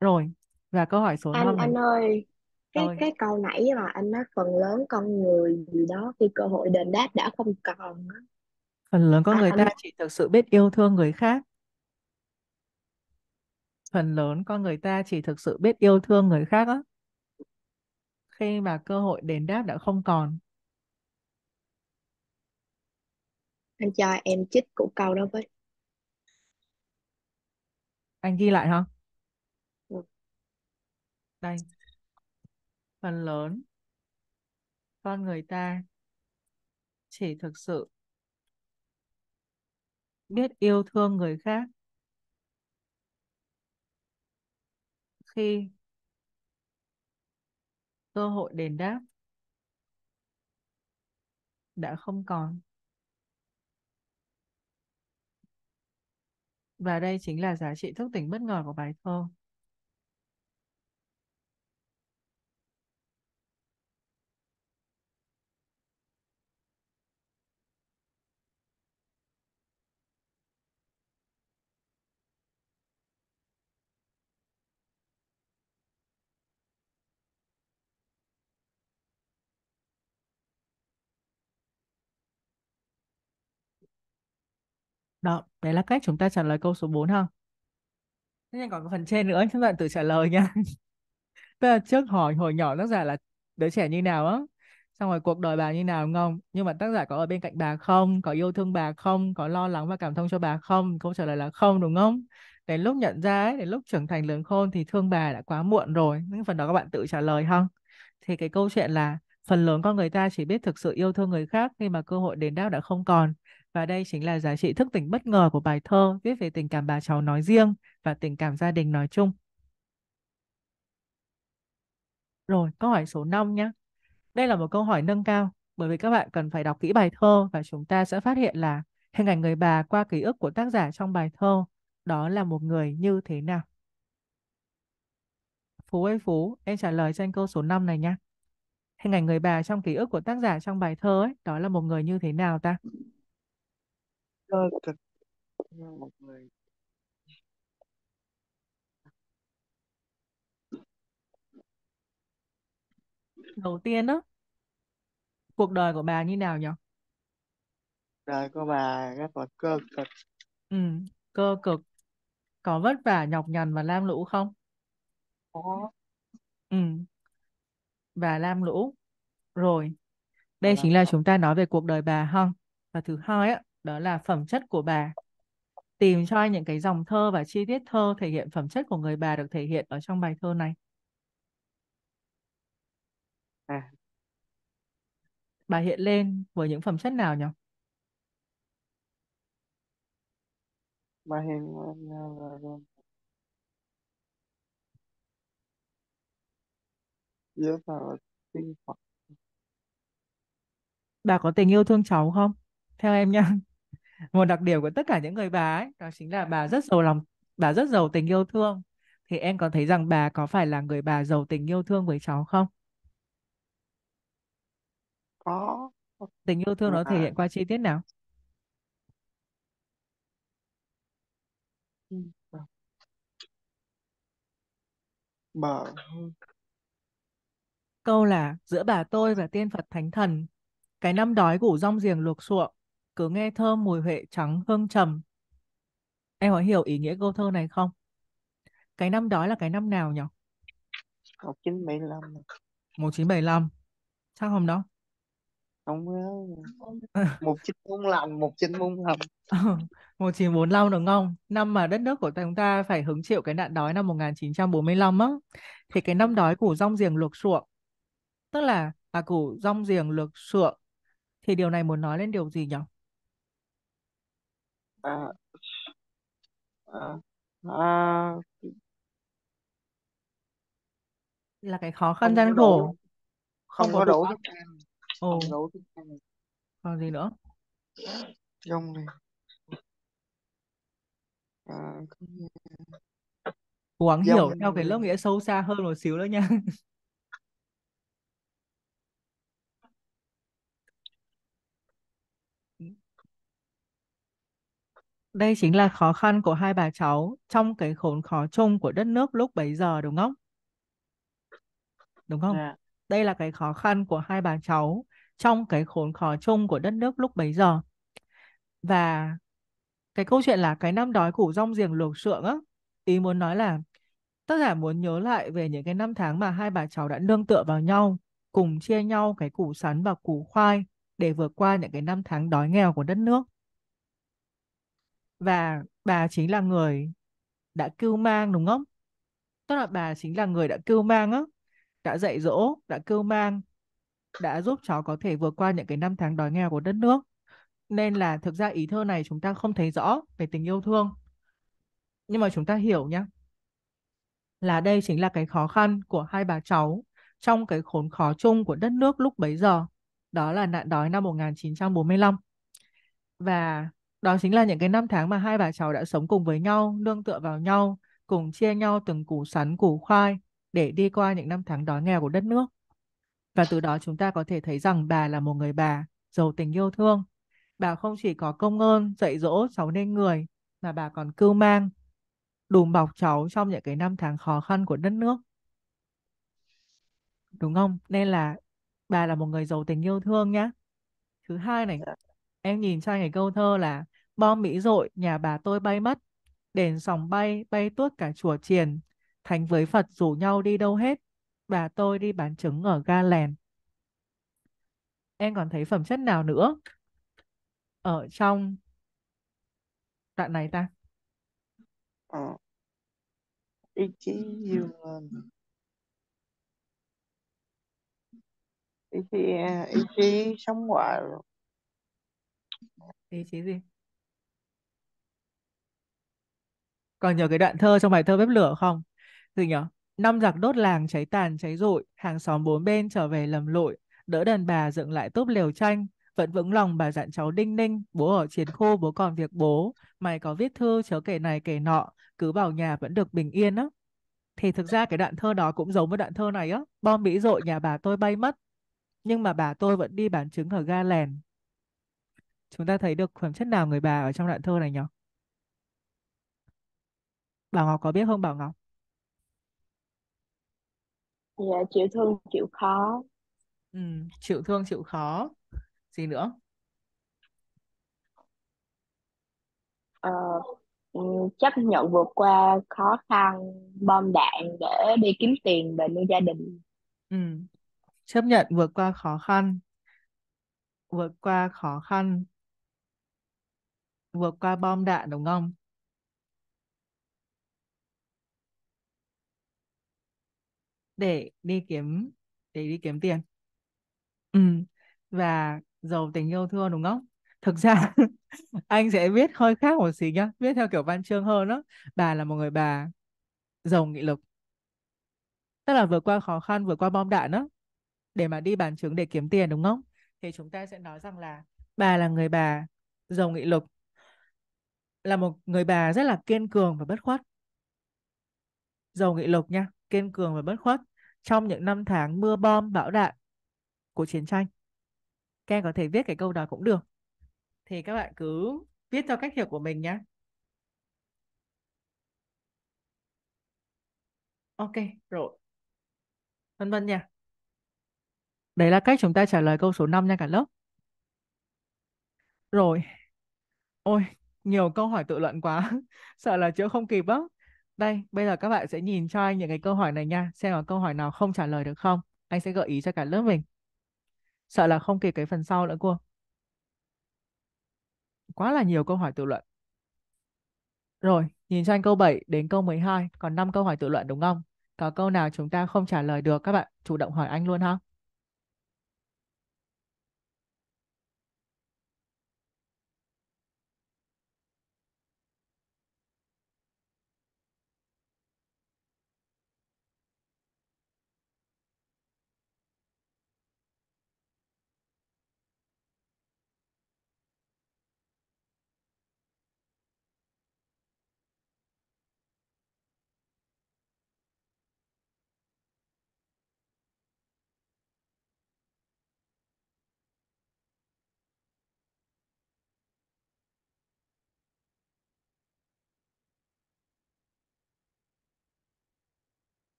Speaker 1: Rồi, và câu hỏi số anh 5 anh
Speaker 2: ơi cái Rồi. cái câu nãy mà anh nói phần lớn con người gì đó khi cơ hội đền đáp đã không còn
Speaker 1: Phần lớn con À, người anh ta chỉ thực sự biết yêu thương người khác phần lớn con người ta chỉ thực sự biết yêu thương người khác á khi mà cơ hội đền đáp đã không còn anh cho em chích cụ câu đó với anh ghi lại hả ừ. đây phần lớn con người ta chỉ thực sự biết yêu thương người khác khi cơ hội đền đáp đã không còn và đây chính là giá trị thức tỉnh bất ngờ của bài thơ Đó, đấy là cách chúng ta trả lời câu số 4 ha. Thế nhưng còn phần trên nữa, chúng ta tự trả lời nha. Tức là trước hỏi hồi nhỏ tác giả là đứa trẻ như nào á, xong rồi cuộc đời bà như nào không? Nhưng mà tác giả có ở bên cạnh bà không? Có yêu thương bà không? Có lo lắng và cảm thông cho bà không? Câu trả lời là không đúng không? Đến lúc nhận ra ấy, đến lúc trưởng thành lớn khôn thì thương bà đã quá muộn rồi. Những phần đó các bạn tự trả lời không? Thì cái câu chuyện là phần lớn con người ta chỉ biết thực sự yêu thương người khác khi mà cơ hội đến đáp đã không còn và đây chính là giá trị thức tỉnh bất ngờ của bài thơ viết về tình cảm bà cháu nói riêng và tình cảm gia đình nói chung. Rồi, câu hỏi số 5 nhé. Đây là một câu hỏi nâng cao, bởi vì các bạn cần phải đọc kỹ bài thơ và chúng ta sẽ phát hiện là hình ảnh người bà qua ký ức của tác giả trong bài thơ đó là một người như thế nào. Phú ơi Phú, em trả lời cho anh câu số 5 này nhé. Hình ảnh người bà trong ký ức của tác giả trong bài thơ ấy, đó là một người như thế nào ta? cơ cực một người đầu tiên đó cuộc đời của bà như nào nhỉ đời của bà rất là cơ cực ừ, cơ cực có vất vả nhọc nhằn và lam lũ không có ừ. và lam lũ rồi đây chính là chúng ta nói về cuộc đời bà hơn và thứ hai á đó là phẩm chất của bà tìm cho những cái dòng thơ và chi tiết thơ thể hiện phẩm chất của người bà được thể hiện ở trong bài thơ này à. bà hiện lên với những phẩm chất nào nhỉ
Speaker 2: bà hiện à,
Speaker 1: bà có tình yêu thương cháu không theo em nha một đặc điểm của tất cả những người bà ấy đó chính là bà rất giàu lòng bà rất giàu tình yêu thương thì em có thấy rằng bà có phải là người bà giàu tình yêu thương với cháu không có tình yêu thương nó thể hiện qua chi tiết nào bà câu là giữa bà tôi và tiên Phật Thánh Thần cái năm đói gủ rong giềng luộc suộng cứ nghe thơ mùi huệ trắng hương trầm. Em có hiểu ý nghĩa câu thơ này không? Cái năm đó là cái năm nào nhỉ?
Speaker 2: 1975.
Speaker 1: 1975. Chắc hôm đó. Không một chín bốn lăm một chín bốn lăm một chín bốn lăm đúng không năm mà đất nước của chúng ta phải hứng chịu cái nạn đói năm 1945 á thì cái năm đói củ rong giềng luộc sụa tức là à củ rong giềng luộc sụa thì điều này muốn nói lên điều gì nhỉ
Speaker 2: à, à,
Speaker 1: à, là cái khó khăn không gian có đủ không không có có đủ thức
Speaker 2: ăn ồ đủ
Speaker 1: thức ăn còn gì nữa rong này à, cái gì? hiểu Rong theo cái lớp nghĩa sâu xa hơn một xíu nữa nha Đây chính là khó khăn của hai bà cháu trong cái khốn khó chung của đất nước lúc bấy giờ đúng không? Đúng không? Yeah. Dạ. Đây là cái khó khăn của hai bà cháu trong cái khốn khó chung của đất nước lúc bấy giờ. Và cái câu chuyện là cái năm đói củ rong giềng luộc sượng á, ý muốn nói là tất cả muốn nhớ lại về những cái năm tháng mà hai bà cháu đã nương tựa vào nhau, cùng chia nhau cái củ sắn và củ khoai để vượt qua những cái năm tháng đói nghèo của đất nước và bà chính là người đã cưu mang đúng không tức là bà chính là người đã cưu mang á đã dạy dỗ đã cưu mang đã giúp cháu có thể vượt qua những cái năm tháng đói nghèo của đất nước nên là thực ra ý thơ này chúng ta không thấy rõ về tình yêu thương nhưng mà chúng ta hiểu nhá là đây chính là cái khó khăn của hai bà cháu trong cái khốn khó chung của đất nước lúc bấy giờ đó là nạn đói năm 1945 và đó chính là những cái năm tháng mà hai bà cháu đã sống cùng với nhau, nương tựa vào nhau, cùng chia nhau từng củ sắn, củ khoai để đi qua những năm tháng đói nghèo của đất nước. Và từ đó chúng ta có thể thấy rằng bà là một người bà giàu tình yêu thương. Bà không chỉ có công ơn, dạy dỗ cháu nên người, mà bà còn cưu mang, đùm bọc cháu trong những cái năm tháng khó khăn của đất nước. Đúng không? Nên là bà là một người giàu tình yêu thương nhá. Thứ hai này, dạ. Em nhìn sang cái câu thơ là bom Mỹ dội, nhà bà tôi bay mất, đèn sòng bay, bay tuốt cả chùa chiền, thánh với Phật rủ nhau đi đâu hết, bà tôi đi bán trứng ở ga lèn. Em còn thấy phẩm chất nào nữa ở trong đoạn này ta?
Speaker 2: Ờ. Ý chí dương lên.
Speaker 1: Ý chí, ý chí sống ngoại Đế chế gì? Còn nhớ cái đoạn thơ trong bài thơ bếp lửa không? Gì nhỉ? Năm giặc đốt làng cháy tàn cháy rụi, hàng xóm bốn bên trở về lầm lội, đỡ đàn bà dựng lại túp lều tranh, vẫn vững lòng bà dặn cháu đinh ninh, bố ở chiến khu bố còn việc bố, mày có viết thư chớ kể này kể nọ, cứ vào nhà vẫn được bình yên á. Thì thực ra cái đoạn thơ đó cũng giống với đoạn thơ này á, bom mỹ dội nhà bà tôi bay mất, nhưng mà bà tôi vẫn đi bán trứng ở ga lèn chúng ta thấy được phẩm chất nào người bà ở trong đoạn thơ này nhỉ? Bảo Ngọc có biết không Bảo Ngọc?
Speaker 2: Dạ, chịu thương, chịu khó.
Speaker 1: Ừ, chịu thương, chịu khó. Gì nữa?
Speaker 2: Ờ, ừ, chấp nhận vượt qua khó khăn, bom đạn để đi kiếm
Speaker 1: tiền về nuôi gia đình. Ừ. Chấp nhận vượt qua khó khăn, vượt qua khó khăn vượt qua bom đạn đúng không? Để đi kiếm để đi kiếm tiền. Ừ. Và giàu tình yêu thương đúng không? Thực ra anh sẽ viết hơi khác một xí nhá, viết theo kiểu văn chương hơn đó. Bà là một người bà giàu nghị lực. Tức là vượt qua khó khăn, vượt qua bom đạn đó để mà đi bán trứng để kiếm tiền đúng không? Thì chúng ta sẽ nói rằng là bà là người bà giàu nghị lực là một người bà rất là kiên cường và bất khuất. Giàu nghị lực nha, kiên cường và bất khuất trong những năm tháng mưa bom bão đạn của chiến tranh. Các em có thể viết cái câu đó cũng được. Thì các bạn cứ viết theo cách hiểu của mình nhé. Ok, rồi. Vân vân nha. Đấy là cách chúng ta trả lời câu số 5 nha cả lớp. Rồi. Ôi, nhiều câu hỏi tự luận quá sợ là chữa không kịp á đây bây giờ các bạn sẽ nhìn cho anh những cái câu hỏi này nha xem là câu hỏi nào không trả lời được không anh sẽ gợi ý cho cả lớp mình sợ là không kịp cái phần sau nữa cô quá là nhiều câu hỏi tự luận rồi nhìn cho anh câu 7 đến câu 12 còn 5 câu hỏi tự luận đúng không có câu nào chúng ta không trả lời được các bạn chủ động hỏi anh luôn ha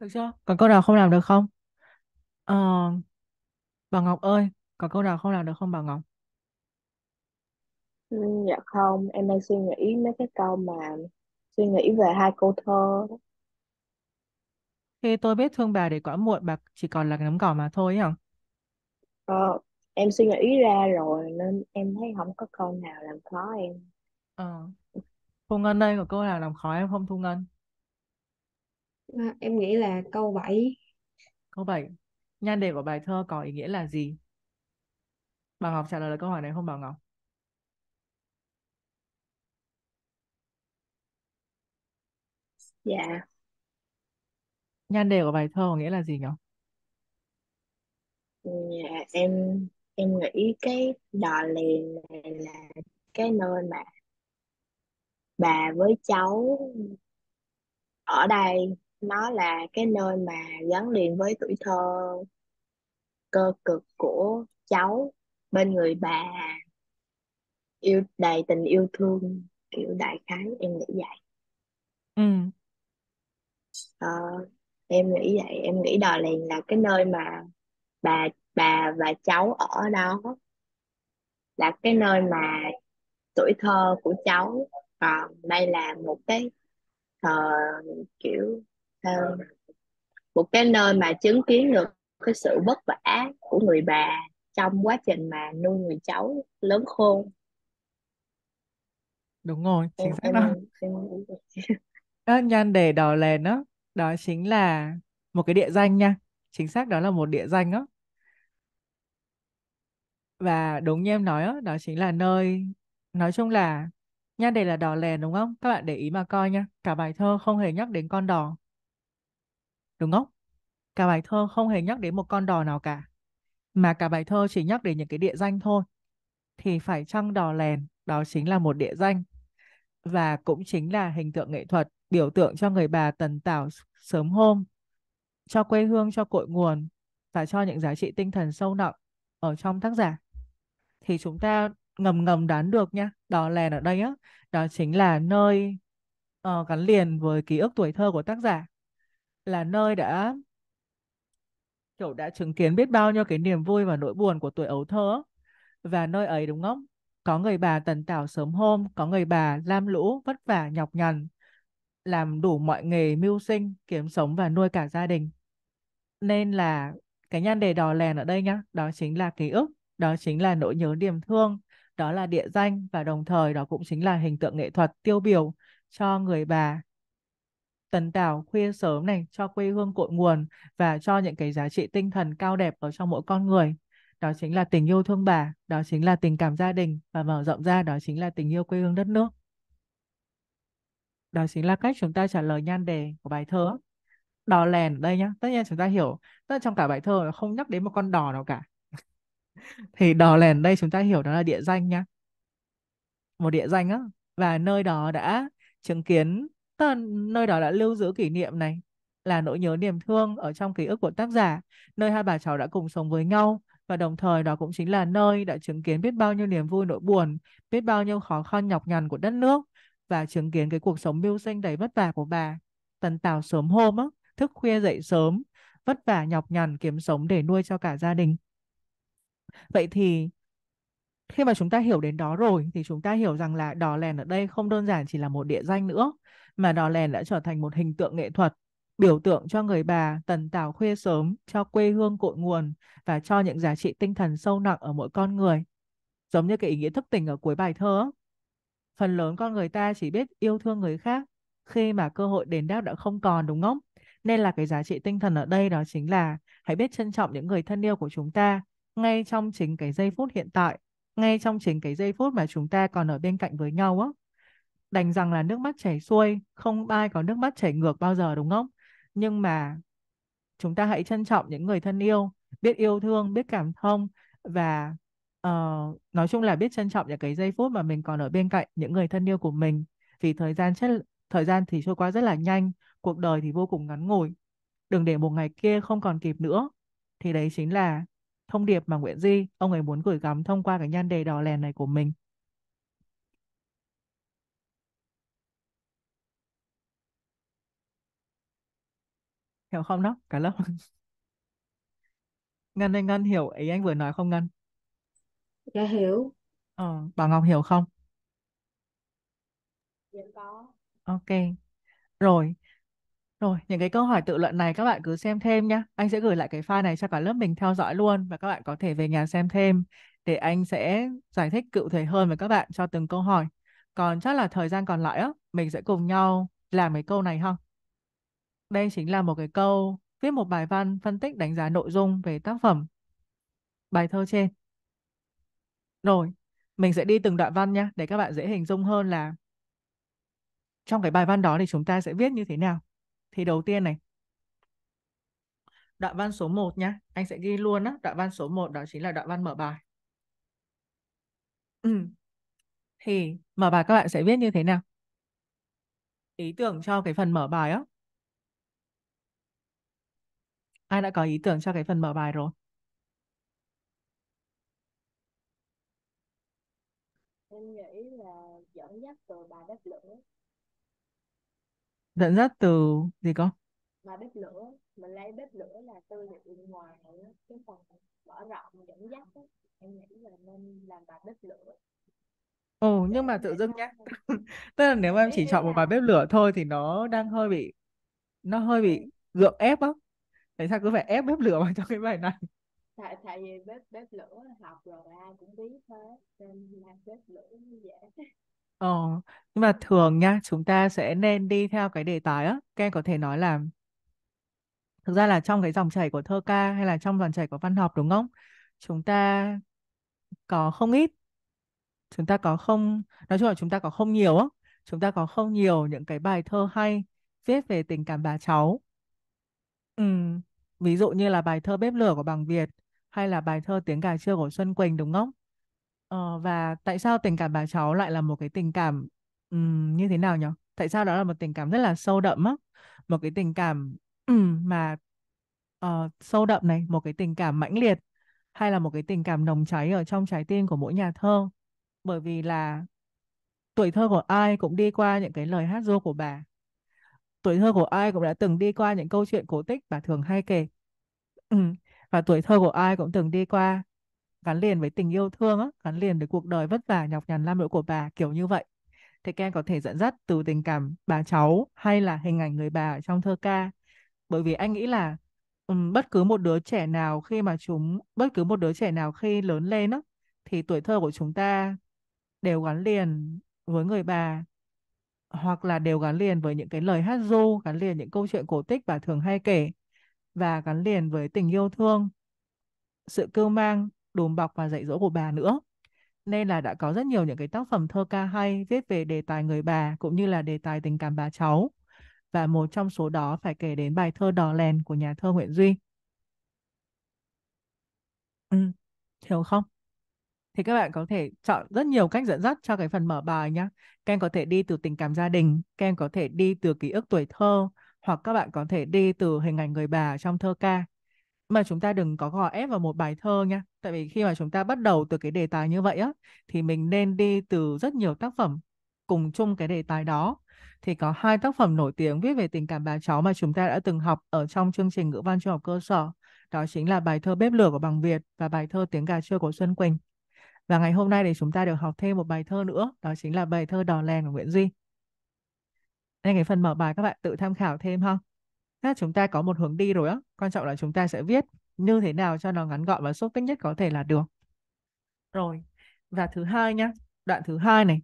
Speaker 1: Được chưa? Còn câu nào không làm được không? Ờ, Bảo Ngọc ơi, còn câu nào không làm được không Bảo Ngọc? Ừ,
Speaker 2: dạ không, em đang suy nghĩ mấy cái câu mà suy nghĩ về hai câu thơ.
Speaker 1: Khi tôi biết thương bà để quá muộn, bà chỉ còn là nấm cỏ mà thôi ấy hả?
Speaker 2: Ờ, em suy nghĩ ra rồi nên em thấy không có câu nào làm
Speaker 1: khó em. Ờ. Thu Ngân đây có câu nào làm khó em không Thu Ngân? À, em nghĩ là câu 7 Câu 7. Nhan đề của bài thơ có ý nghĩa là gì? Bảo Ngọc trả lời câu hỏi này không Bảo Ngọc? Dạ. Nhan đề của bài thơ có nghĩa là gì nhỉ?
Speaker 2: Dạ em em nghĩ cái đò liền này là cái nơi mà bà với cháu ở đây nó là cái nơi mà gắn liền với tuổi thơ cơ cực của cháu bên người bà yêu đầy tình yêu thương kiểu đại khái em nghĩ vậy Ừ. Ờ, em nghĩ vậy em nghĩ Đò liền là cái nơi mà bà bà và cháu ở đó là cái nơi mà tuổi thơ của cháu còn đây là một cái thờ kiểu Ờ, một cái nơi mà chứng kiến được cái sự vất vả của người bà trong quá trình mà nuôi người cháu lớn khôn
Speaker 1: đúng rồi chính xác đó đó nhan đề đò lèn đó đó chính là một cái địa danh nha chính xác đó là một địa danh đó và đúng như em nói đó, đó chính là nơi nói chung là nhan đề là đò lèn đúng không các bạn để ý mà coi nha cả bài thơ không hề nhắc đến con đò đúng không cả bài thơ không hề nhắc đến một con đò nào cả mà cả bài thơ chỉ nhắc đến những cái địa danh thôi thì phải chăng đò lèn đó chính là một địa danh và cũng chính là hình tượng nghệ thuật biểu tượng cho người bà tần tảo sớm hôm cho quê hương cho cội nguồn và cho những giá trị tinh thần sâu nặng ở trong tác giả thì chúng ta ngầm ngầm đoán được nhá đò lèn ở đây á đó chính là nơi uh, gắn liền với ký ức tuổi thơ của tác giả là nơi đã kiểu đã chứng kiến biết bao nhiêu cái niềm vui và nỗi buồn của tuổi ấu thơ và nơi ấy đúng không có người bà tần tảo sớm hôm có người bà lam lũ vất vả nhọc nhằn làm đủ mọi nghề mưu sinh kiếm sống và nuôi cả gia đình nên là cái nhan đề đò lèn ở đây nhá đó chính là ký ức đó chính là nỗi nhớ niềm thương đó là địa danh và đồng thời đó cũng chính là hình tượng nghệ thuật tiêu biểu cho người bà tần tảo khuya sớm này cho quê hương cội nguồn và cho những cái giá trị tinh thần cao đẹp ở trong mỗi con người đó chính là tình yêu thương bà đó chính là tình cảm gia đình và mở rộng ra đó chính là tình yêu quê hương đất nước đó chính là cách chúng ta trả lời nhan đề của bài thơ đò lèn đây nhá tất nhiên chúng ta hiểu tất nhiên trong cả bài thơ không nhắc đến một con đò nào cả thì đò lèn đây chúng ta hiểu đó là địa danh nhá một địa danh á và nơi đó đã chứng kiến Tức là nơi đó đã lưu giữ kỷ niệm này là nỗi nhớ niềm thương ở trong ký ức của tác giả, nơi hai bà cháu đã cùng sống với nhau và đồng thời đó cũng chính là nơi đã chứng kiến biết bao nhiêu niềm vui nỗi buồn, biết bao nhiêu khó khăn nhọc nhằn của đất nước và chứng kiến cái cuộc sống mưu sinh đầy vất vả của bà. Tần Tào sớm hôm á, thức khuya dậy sớm, vất vả nhọc nhằn kiếm sống để nuôi cho cả gia đình. Vậy thì khi mà chúng ta hiểu đến đó rồi thì chúng ta hiểu rằng là Đò Lèn ở đây không đơn giản chỉ là một địa danh nữa mà lèn đã trở thành một hình tượng nghệ thuật, biểu tượng cho người bà tần tảo khuya sớm, cho quê hương cội nguồn và cho những giá trị tinh thần sâu nặng ở mỗi con người. Giống như cái ý nghĩa thức tỉnh ở cuối bài thơ. Phần lớn con người ta chỉ biết yêu thương người khác khi mà cơ hội đền đáp đã không còn đúng không? Nên là cái giá trị tinh thần ở đây đó chính là hãy biết trân trọng những người thân yêu của chúng ta ngay trong chính cái giây phút hiện tại, ngay trong chính cái giây phút mà chúng ta còn ở bên cạnh với nhau á đành rằng là nước mắt chảy xuôi không ai có nước mắt chảy ngược bao giờ đúng không nhưng mà chúng ta hãy trân trọng những người thân yêu biết yêu thương biết cảm thông và uh, nói chung là biết trân trọng những cái giây phút mà mình còn ở bên cạnh những người thân yêu của mình vì thời gian chất thời gian thì trôi qua rất là nhanh cuộc đời thì vô cùng ngắn ngủi đừng để một ngày kia không còn kịp nữa thì đấy chính là thông điệp mà Nguyễn Di ông ấy muốn gửi gắm thông qua cái nhan đề đỏ lèn này của mình hiểu không đó cả lớp Ngân ơi Ngân hiểu ý anh vừa nói không Ngân dạ hiểu ờ, Bảo Ngọc hiểu không dạ có ok rồi rồi, những cái câu hỏi tự luận này các bạn cứ xem thêm nhé. Anh sẽ gửi lại cái file này cho cả lớp mình theo dõi luôn và các bạn có thể về nhà xem thêm để anh sẽ giải thích cụ thể hơn với các bạn cho từng câu hỏi. Còn chắc là thời gian còn lại á, mình sẽ cùng nhau làm mấy câu này không? Đây chính là một cái câu viết một bài văn phân tích đánh giá nội dung về tác phẩm bài thơ trên. Rồi, mình sẽ đi từng đoạn văn nhé để các bạn dễ hình dung hơn là trong cái bài văn đó thì chúng ta sẽ viết như thế nào. Thì đầu tiên này, đoạn văn số 1 nhé. Anh sẽ ghi luôn á, đoạn văn số 1 đó chính là đoạn văn mở bài. Ừ. Thì mở bài các bạn sẽ viết như thế nào? Ý tưởng cho cái phần mở bài á Ai đã có ý tưởng cho cái phần mở bài rồi?
Speaker 2: Em nghĩ là dẫn dắt từ bà bếp lửa.
Speaker 1: Dẫn dắt từ gì con?
Speaker 2: Bà bếp lửa. Mình lấy bếp lửa là tư liệu ngoài Cái phần mở rộng dẫn dắt đó. Em nghĩ là nên làm bà bếp lửa.
Speaker 1: Ồ, nhưng mà tự dưng nhá. Tức là nếu mà em chỉ chọn một là bài bếp lửa thôi thì nó đang hơi bị, nó hơi bị gượng ép á tại sao cứ phải ép bếp lửa vào trong cái bài này tại
Speaker 2: tại vì bếp bếp lửa học rồi ai cũng biết hết nên là bếp lửa như vậy
Speaker 1: Ờ, nhưng mà thường nha, chúng ta sẽ nên đi theo cái đề tài á. Các em có thể nói là thực ra là trong cái dòng chảy của thơ ca hay là trong dòng chảy của văn học đúng không? Chúng ta có không ít, chúng ta có không, nói chung là chúng ta có không nhiều á. Chúng ta có không nhiều những cái bài thơ hay viết về tình cảm bà cháu Ừ. Ví dụ như là bài thơ Bếp lửa của Bằng Việt hay là bài thơ Tiếng gà trưa của Xuân Quỳnh đúng không? Ờ, và tại sao tình cảm bà cháu lại là một cái tình cảm ừm, như thế nào nhỉ? Tại sao đó là một tình cảm rất là sâu đậm á? Một cái tình cảm ừm, mà ờ, sâu đậm này, một cái tình cảm mãnh liệt hay là một cái tình cảm nồng cháy ở trong trái tim của mỗi nhà thơ. Bởi vì là tuổi thơ của ai cũng đi qua những cái lời hát ru của bà tuổi thơ của ai cũng đã từng đi qua những câu chuyện cổ tích bà thường hay kể ừ, và tuổi thơ của ai cũng từng đi qua gắn liền với tình yêu thương á, gắn liền với cuộc đời vất vả nhọc nhằn lam lũ của bà kiểu như vậy thì các em có thể dẫn dắt từ tình cảm bà cháu hay là hình ảnh người bà trong thơ ca bởi vì anh nghĩ là um, bất cứ một đứa trẻ nào khi mà chúng bất cứ một đứa trẻ nào khi lớn lên đó thì tuổi thơ của chúng ta đều gắn liền với người bà hoặc là đều gắn liền với những cái lời hát ru, gắn liền những câu chuyện cổ tích bà thường hay kể và gắn liền với tình yêu thương, sự cưu mang, đùm bọc và dạy dỗ của bà nữa. Nên là đã có rất nhiều những cái tác phẩm thơ ca hay viết về đề tài người bà cũng như là đề tài tình cảm bà cháu. Và một trong số đó phải kể đến bài thơ Đò Lèn của nhà thơ Nguyễn Duy. Ừ, hiểu không? thì các bạn có thể chọn rất nhiều cách dẫn dắt cho cái phần mở bài nhé. Các em có thể đi từ tình cảm gia đình, các em có thể đi từ ký ức tuổi thơ hoặc các bạn có thể đi từ hình ảnh người bà trong thơ ca. Mà chúng ta đừng có gò ép vào một bài thơ nhá. Tại vì khi mà chúng ta bắt đầu từ cái đề tài như vậy á thì mình nên đi từ rất nhiều tác phẩm cùng chung cái đề tài đó. Thì có hai tác phẩm nổi tiếng viết về tình cảm bà cháu mà chúng ta đã từng học ở trong chương trình ngữ văn trung học cơ sở. Đó chính là bài thơ Bếp lửa của Bằng Việt và bài thơ Tiếng gà trưa của Xuân Quỳnh. Và ngày hôm nay thì chúng ta được học thêm một bài thơ nữa, đó chính là bài thơ Đò Lèn của Nguyễn Duy. Đây cái phần mở bài các bạn tự tham khảo thêm ha. Thế chúng ta có một hướng đi rồi á, quan trọng là chúng ta sẽ viết như thế nào cho nó ngắn gọn và xúc tích nhất có thể là được. Rồi, và thứ hai nhá, đoạn thứ hai này,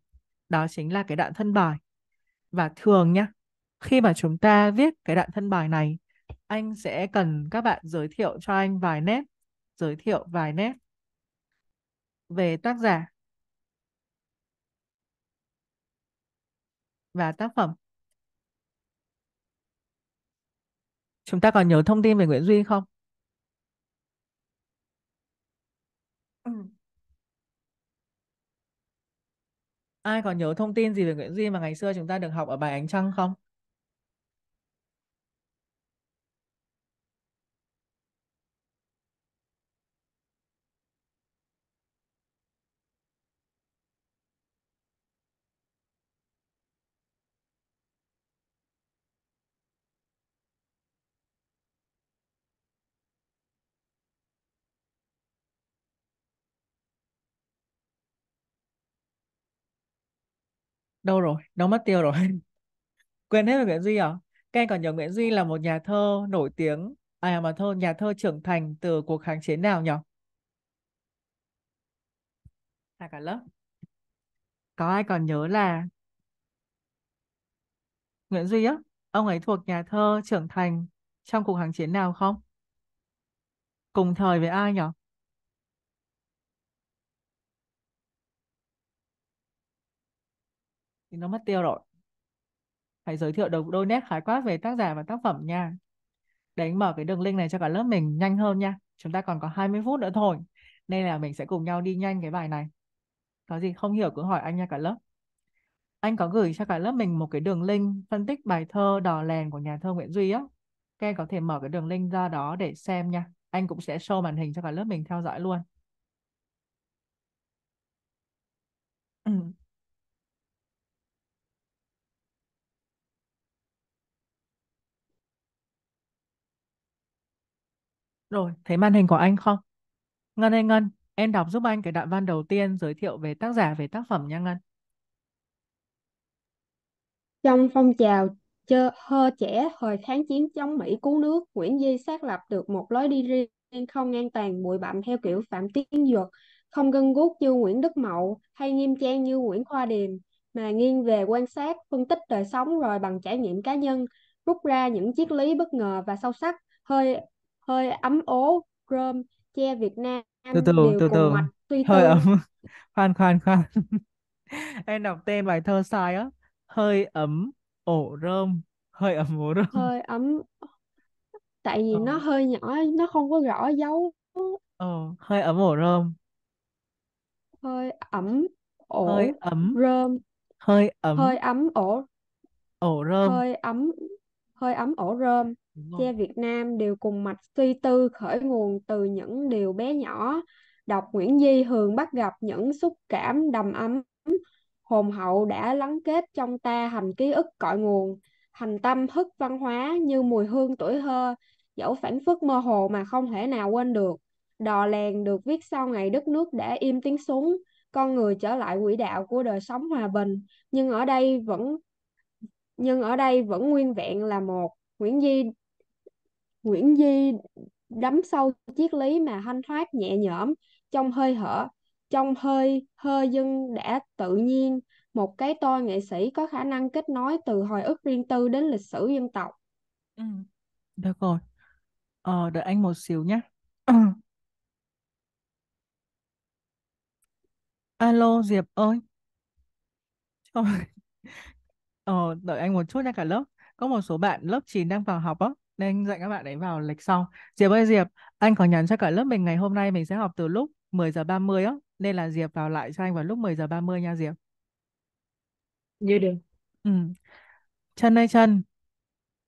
Speaker 1: đó chính là cái đoạn thân bài. Và thường nhá, khi mà chúng ta viết cái đoạn thân bài này, anh sẽ cần các bạn giới thiệu cho anh vài nét, giới thiệu vài nét về tác giả và tác phẩm. Chúng ta còn nhớ thông tin về Nguyễn Duy không? Ừ. Ai còn nhớ thông tin gì về Nguyễn Duy mà ngày xưa chúng ta được học ở bài Ánh Trăng không? đâu rồi nó mất tiêu rồi quên hết rồi Nguyễn Duy à các em còn nhớ Nguyễn Duy là một nhà thơ nổi tiếng à mà thơ nhà thơ trưởng thành từ cuộc kháng chiến nào nhỉ à cả lớp có ai còn nhớ là Nguyễn Duy á ông ấy thuộc nhà thơ trưởng thành trong cuộc kháng chiến nào không cùng thời với ai nhỉ thì nó mất tiêu rồi phải giới thiệu được đôi nét khái quát về tác giả và tác phẩm nha để anh mở cái đường link này cho cả lớp mình nhanh hơn nha chúng ta còn có 20 phút nữa thôi nên là mình sẽ cùng nhau đi nhanh cái bài này có gì không hiểu cứ hỏi anh nha cả lớp anh có gửi cho cả lớp mình một cái đường link phân tích bài thơ đò lèn của nhà thơ Nguyễn Duy á các em có thể mở cái đường link ra đó để xem nha anh cũng sẽ show màn hình cho cả lớp mình theo dõi luôn Rồi, thấy màn hình của anh không? Ngân ơi Ngân, em đọc giúp anh cái đoạn văn đầu tiên giới thiệu về tác giả về tác phẩm nha Ngân.
Speaker 3: Trong phong trào chơ hơ trẻ thời kháng chiến chống Mỹ cứu nước, Nguyễn Di xác lập được một lối đi riêng không ngang tàn bụi bặm theo kiểu Phạm Tiến Dược, không gân guốc như Nguyễn Đức Mậu hay nghiêm trang như Nguyễn Khoa Điềm, mà nghiêng về quan sát, phân tích đời sống rồi bằng trải nghiệm cá nhân, rút ra những triết lý bất ngờ và sâu sắc, hơi hơi ấm ố rơm che Việt Nam
Speaker 1: từ từ đều từ cùng từ mặt tuy hơi tư ấm khoan khoan khoan em đọc tên bài thơ sai á hơi ấm ổ rơm hơi ấm ổ rơm hơi
Speaker 3: ấm tại vì ờ. nó Ờ. hơi nhỏ nó không có rõ dấu
Speaker 1: ờ hơi ấm ổ rơm
Speaker 3: hơi ẩm
Speaker 1: hơi ổ ấm rơm hơi ấm hơi
Speaker 3: ấm ổ
Speaker 1: ổ rơm hơi
Speaker 3: ấm hơi ấm ổ rơm Đúng Việt Nam đều cùng mạch suy tư khởi nguồn từ những điều bé nhỏ. Đọc Nguyễn Di thường bắt gặp những xúc cảm đầm ấm, hồn hậu đã lắng kết trong ta hành ký ức cội nguồn, hành tâm hức văn hóa như mùi hương tuổi thơ, dẫu phản phất mơ hồ mà không thể nào quên được. Đò lèn được viết sau ngày đất nước đã im tiếng súng, con người trở lại quỹ đạo của đời sống hòa bình, nhưng ở đây vẫn nhưng ở đây vẫn nguyên vẹn là một. Nguyễn Di Nguyễn Di đắm sâu triết lý mà hanh thoát nhẹ nhõm trong hơi thở trong hơi hơi dân đã tự nhiên một cái tôi nghệ sĩ có khả năng kết nối từ hồi ức riêng tư đến lịch sử dân tộc ừ.
Speaker 1: được rồi ờ, đợi anh một xíu nhé alo Diệp ơi Trời. ờ, đợi anh một chút nha cả lớp có một số bạn lớp 9 đang vào học á nên dạy các bạn ấy vào lịch sau. Diệp ơi Diệp, anh có nhắn cho cả lớp mình ngày hôm nay mình sẽ học từ lúc 10 giờ 30 á, nên là Diệp vào lại cho anh vào lúc 10 giờ 30 nha Diệp. Như được. Ừ. Chân ơi chân,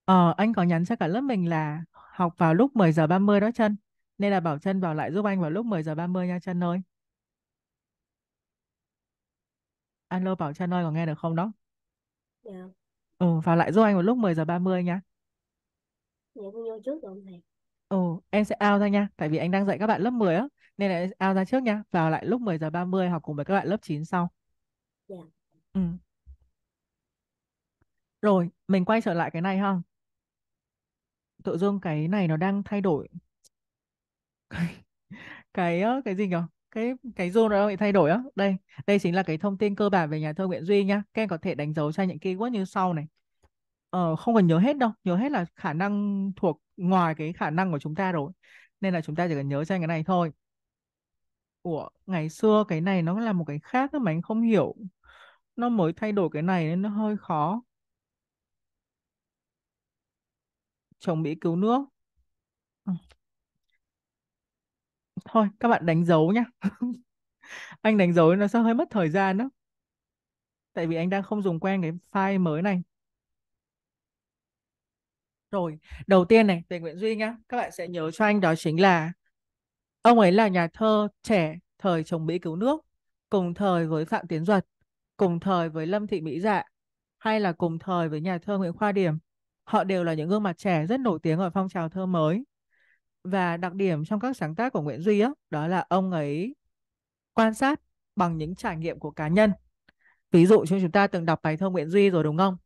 Speaker 1: ờ, anh có nhắn cho cả lớp mình là học vào lúc 10 giờ 30 đó chân. Nên là bảo chân vào lại giúp anh vào lúc 10 giờ 30 nha Trân ơi. Alo Bảo chân ơi có nghe được không đó? Dạ. Ừ, vào lại giúp anh vào lúc 10 giờ 30 nha.
Speaker 2: Vậy con vô trước rồi không thầy?
Speaker 1: Ồ, em sẽ out ra nha, tại vì anh đang dạy các bạn lớp 10 á, nên là em out ra trước nha, vào lại lúc 10 giờ 30 học cùng với các bạn lớp 9 sau. Dạ. Yeah. Ừ. Rồi, mình quay trở lại cái này ha. Tự dưng cái này nó đang thay đổi. cái cái, cái gì nhỉ? Cái cái zone nó bị thay đổi á. Đây, đây chính là cái thông tin cơ bản về nhà thơ Nguyễn Duy nhá. Các em có thể đánh dấu cho những keyword như sau này ờ, không cần nhớ hết đâu nhớ hết là khả năng thuộc ngoài cái khả năng của chúng ta rồi nên là chúng ta chỉ cần nhớ cho cái này thôi của ngày xưa cái này nó là một cái khác mà anh không hiểu nó mới thay đổi cái này nên nó hơi khó chồng bị cứu nước ừ. thôi các bạn đánh dấu nhá anh đánh dấu nó sẽ hơi mất thời gian đó tại vì anh đang không dùng quen cái file mới này rồi đầu tiên này về Nguyễn Duy nhá các bạn sẽ nhớ cho anh đó chính là ông ấy là nhà thơ trẻ thời chống Mỹ cứu nước cùng thời với Phạm Tiến Duật cùng thời với Lâm Thị Mỹ Dạ hay là cùng thời với nhà thơ Nguyễn Khoa Điểm họ đều là những gương mặt trẻ rất nổi tiếng ở phong trào thơ mới và đặc điểm trong các sáng tác của Nguyễn Duy đó, đó là ông ấy quan sát bằng những trải nghiệm của cá nhân ví dụ như chúng ta từng đọc bài thơ Nguyễn Duy rồi đúng không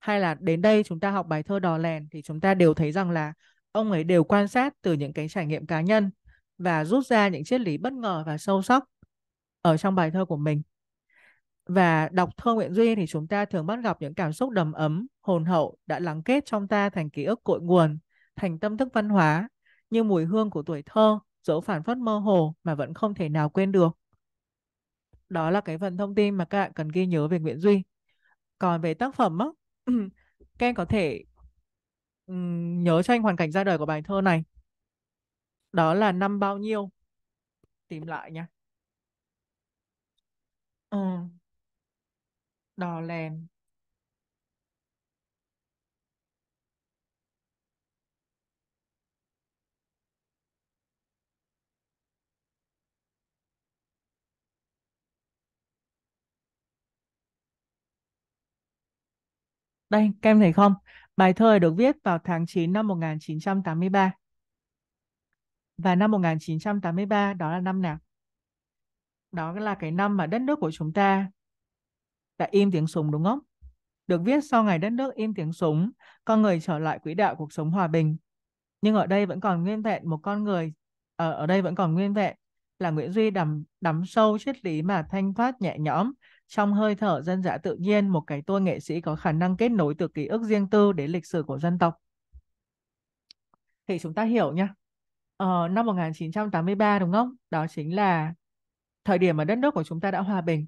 Speaker 1: hay là đến đây chúng ta học bài thơ đò lèn thì chúng ta đều thấy rằng là ông ấy đều quan sát từ những cái trải nghiệm cá nhân và rút ra những triết lý bất ngờ và sâu sắc ở trong bài thơ của mình. Và đọc thơ Nguyễn Duy thì chúng ta thường bắt gặp những cảm xúc đầm ấm, hồn hậu đã lắng kết trong ta thành ký ức cội nguồn, thành tâm thức văn hóa, như mùi hương của tuổi thơ, dẫu phản phất mơ hồ mà vẫn không thể nào quên được. Đó là cái phần thông tin mà các bạn cần ghi nhớ về Nguyễn Duy. Còn về tác phẩm, đó ừ, các em có thể nhớ cho anh hoàn cảnh ra đời của bài thơ này đó là năm bao nhiêu tìm lại nhá. ừ. Ờ. đò lèn Đây, kem thấy không? Bài thơ được viết vào tháng 9 năm 1983. Và năm 1983 đó là năm nào? Đó là cái năm mà đất nước của chúng ta đã im tiếng súng đúng không? Được viết sau ngày đất nước im tiếng súng, con người trở lại quỹ đạo cuộc sống hòa bình. Nhưng ở đây vẫn còn nguyên vẹn một con người, ở, ờ, ở đây vẫn còn nguyên vẹn là Nguyễn Duy đắm, đắm sâu triết lý mà thanh thoát nhẹ nhõm trong hơi thở dân dã tự nhiên, một cái tôi nghệ sĩ có khả năng kết nối từ ký ức riêng tư đến lịch sử của dân tộc. Thì chúng ta hiểu nha. Ờ, năm 1983 đúng không? Đó chính là thời điểm mà đất nước của chúng ta đã hòa bình.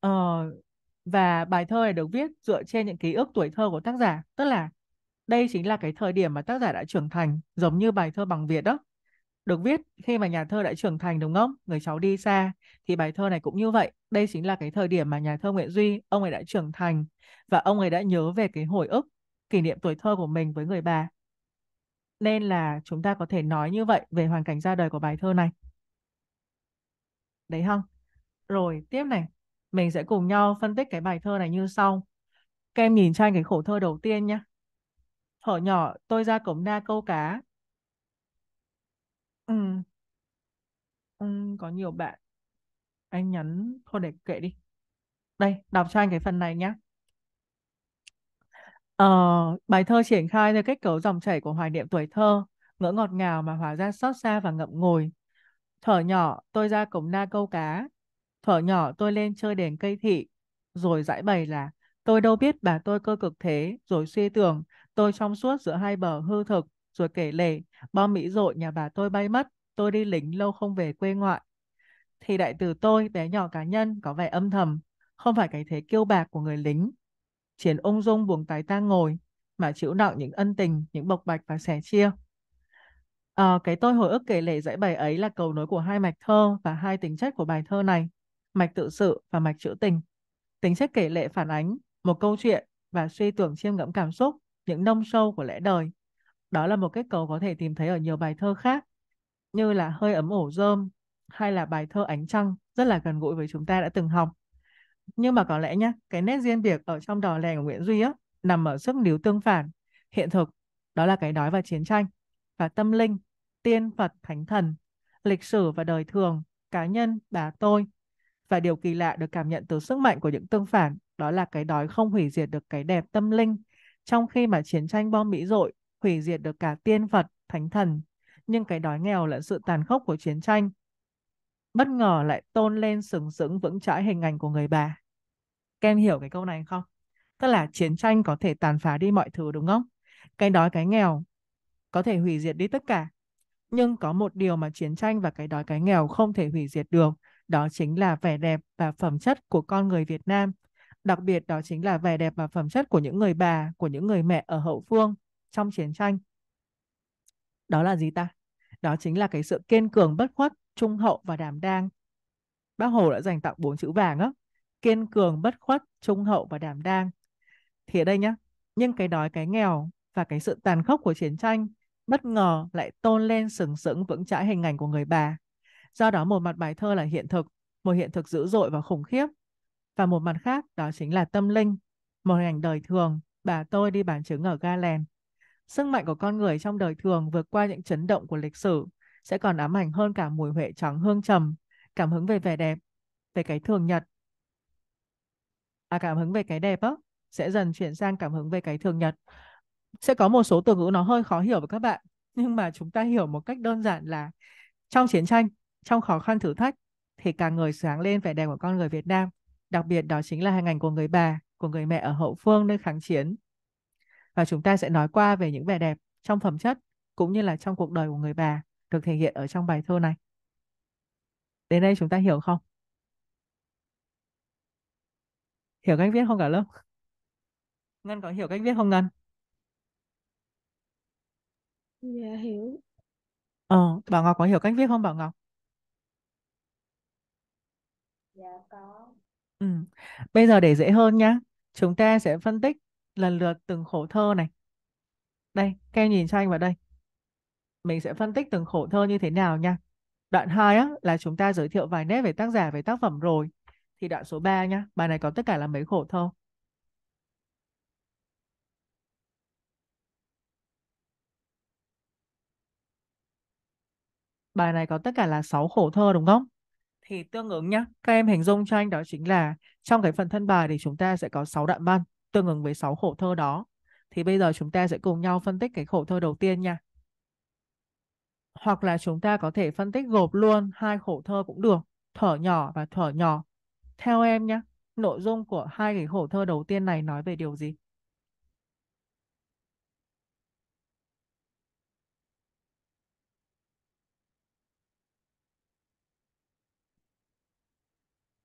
Speaker 1: Ờ, và bài thơ này được viết dựa trên những ký ức tuổi thơ của tác giả. Tức là đây chính là cái thời điểm mà tác giả đã trưởng thành giống như bài thơ bằng Việt đó được viết khi mà nhà thơ đã trưởng thành đúng không? Người cháu đi xa thì bài thơ này cũng như vậy. Đây chính là cái thời điểm mà nhà thơ Nguyễn Duy, ông ấy đã trưởng thành và ông ấy đã nhớ về cái hồi ức kỷ niệm tuổi thơ của mình với người bà. Nên là chúng ta có thể nói như vậy về hoàn cảnh ra đời của bài thơ này. Đấy không? Rồi, tiếp này. Mình sẽ cùng nhau phân tích cái bài thơ này như sau. Các em nhìn cho anh cái khổ thơ đầu tiên nhé. Thở nhỏ, tôi ra cổng na câu cá, Ừ, ừ, có nhiều bạn anh nhắn thôi để kệ đi. Đây, đọc cho anh cái phần này nhé. Ờ, bài thơ triển khai theo kết cấu dòng chảy của hoài niệm tuổi thơ, ngỡ ngọt ngào mà hóa ra xót xa và ngậm ngùi. Thở nhỏ tôi ra cổng na câu cá, thở nhỏ tôi lên chơi đèn cây thị, rồi giải bày là tôi đâu biết bà tôi cơ cực thế, rồi suy tưởng tôi trong suốt giữa hai bờ hư thực, rồi kể lể bom mỹ dội nhà bà tôi bay mất tôi đi lính lâu không về quê ngoại thì đại tử tôi bé nhỏ cá nhân có vẻ âm thầm không phải cái thế kiêu bạc của người lính chiến ung dung buồng tái tang ngồi mà chịu nặng những ân tình những bộc bạch và sẻ chia à, cái tôi hồi ức kể lể dãy bài ấy là cầu nối của hai mạch thơ và hai tính chất của bài thơ này mạch tự sự và mạch trữ tình tính chất kể lệ phản ánh một câu chuyện và suy tưởng chiêm ngẫm cảm xúc những nông sâu của lẽ đời đó là một kết cấu có thể tìm thấy ở nhiều bài thơ khác như là Hơi ấm ổ rơm hay là bài thơ Ánh trăng rất là gần gũi với chúng ta đã từng học. Nhưng mà có lẽ nhá, cái nét riêng biệt ở trong đò lèn của Nguyễn Duy á, nằm ở sức níu tương phản, hiện thực, đó là cái đói và chiến tranh, và tâm linh, tiên, Phật, thánh thần, lịch sử và đời thường, cá nhân, bà tôi. Và điều kỳ lạ được cảm nhận từ sức mạnh của những tương phản, đó là cái đói không hủy diệt được cái đẹp tâm linh, trong khi mà chiến tranh bom mỹ dội hủy diệt được cả tiên Phật, thánh thần, nhưng cái đói nghèo là sự tàn khốc của chiến tranh bất ngờ lại tôn lên sừng sững vững chãi hình ảnh của người bà. Các hiểu cái câu này không? Tức là chiến tranh có thể tàn phá đi mọi thứ đúng không? Cái đói cái nghèo có thể hủy diệt đi tất cả. Nhưng có một điều mà chiến tranh và cái đói cái nghèo không thể hủy diệt được, đó chính là vẻ đẹp và phẩm chất của con người Việt Nam. Đặc biệt đó chính là vẻ đẹp và phẩm chất của những người bà, của những người mẹ ở hậu phương, trong chiến tranh. Đó là gì ta? Đó chính là cái sự kiên cường bất khuất, trung hậu và đảm đang. Bác Hồ đã dành tặng bốn chữ vàng á. Kiên cường, bất khuất, trung hậu và đảm đang. Thì ở đây nhá, nhưng cái đói, cái nghèo và cái sự tàn khốc của chiến tranh bất ngờ lại tôn lên sừng sững vững chãi hình ảnh của người bà. Do đó một mặt bài thơ là hiện thực, một hiện thực dữ dội và khủng khiếp. Và một mặt khác đó chính là tâm linh, một hình ảnh đời thường, bà tôi đi bán trứng ở Ga Lèn. Sức mạnh của con người trong đời thường vượt qua những chấn động của lịch sử sẽ còn ám ảnh hơn cả mùi huệ trắng hương trầm, cảm hứng về vẻ đẹp, về cái thường nhật. À cảm hứng về cái đẹp á, sẽ dần chuyển sang cảm hứng về cái thường nhật. Sẽ có một số từ ngữ nó hơi khó hiểu với các bạn, nhưng mà chúng ta hiểu một cách đơn giản là trong chiến tranh, trong khó khăn thử thách thì cả người sáng lên vẻ đẹp của con người Việt Nam, đặc biệt đó chính là hình ảnh của người bà, của người mẹ ở hậu phương nơi kháng chiến và chúng ta sẽ nói qua về những vẻ đẹp trong phẩm chất cũng như là trong cuộc đời của người bà được thể hiện ở trong bài thơ này. Đến đây chúng ta hiểu không? Hiểu cách viết không cả lớp? Ngân có hiểu cách viết không Ngân?
Speaker 2: Dạ hiểu.
Speaker 1: Ờ, Bảo Ngọc có hiểu cách viết không Bảo Ngọc?
Speaker 2: Dạ có.
Speaker 1: Ừ. Bây giờ để dễ hơn nhá, chúng ta sẽ phân tích lần lượt từng khổ thơ này. Đây, các nhìn cho anh vào đây. Mình sẽ phân tích từng khổ thơ như thế nào nha. Đoạn 2 á, là chúng ta giới thiệu vài nét về tác giả, về tác phẩm rồi. Thì đoạn số 3 nhá, bài này có tất cả là mấy khổ thơ? Bài này có tất cả là 6 khổ thơ đúng không? Thì tương ứng nhá, các em hình dung cho anh đó chính là trong cái phần thân bài thì chúng ta sẽ có 6 đoạn văn tương ứng với 6 khổ thơ đó. Thì bây giờ chúng ta sẽ cùng nhau phân tích cái khổ thơ đầu tiên nha. Hoặc là chúng ta có thể phân tích gộp luôn hai khổ thơ cũng được, thở nhỏ và thở nhỏ. Theo em nhé, nội dung của hai cái khổ thơ đầu tiên này nói về điều gì?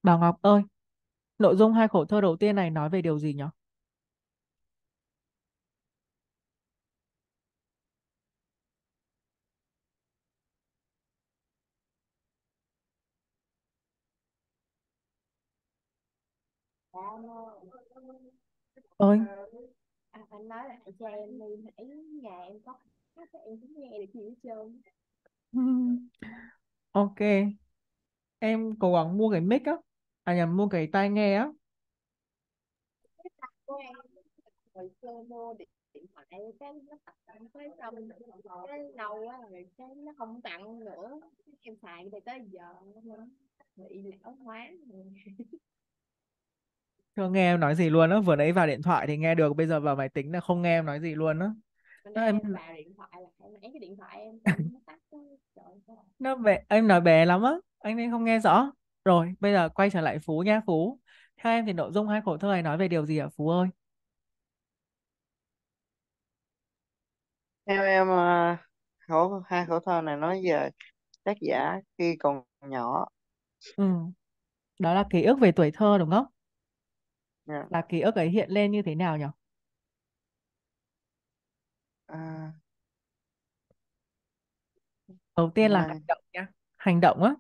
Speaker 1: bà Ngọc ơi, nội dung hai khổ thơ đầu tiên này nói về điều gì nhỉ?
Speaker 2: ơi à, anh nói là cho em đi nãy nhà em có khách á, em cũng nghe được gì hết trơn
Speaker 1: ok em cố gắng mua cái mic á à nhầm mua cái tai nghe á
Speaker 2: hồi xưa mua điện điện thoại cái nó tặng cái xong cái lâu quá rồi cái nó không tặng nữa em xài từ tới giờ nó bị lão hóa
Speaker 1: không nghe em nói gì luôn á vừa nãy vào điện thoại thì nghe được bây giờ vào máy tính là không nghe em nói gì luôn á em
Speaker 2: vào điện thoại là em lấy cái điện thoại em nó tắt
Speaker 1: nó bé em nói bé lắm á anh ấy không nghe rõ rồi bây giờ quay trở lại phú nha phú theo em thì nội dung hai khổ thơ này nói về điều gì ạ phú ơi theo em khổ à, hai khổ thơ này nói về tác giả khi còn nhỏ ừ. đó là ký ức về tuổi thơ đúng không yeah. Dạ. là ký ức ấy hiện lên như thế nào nhỉ? À... Đầu tiên là à... hành động nhá, hành động á.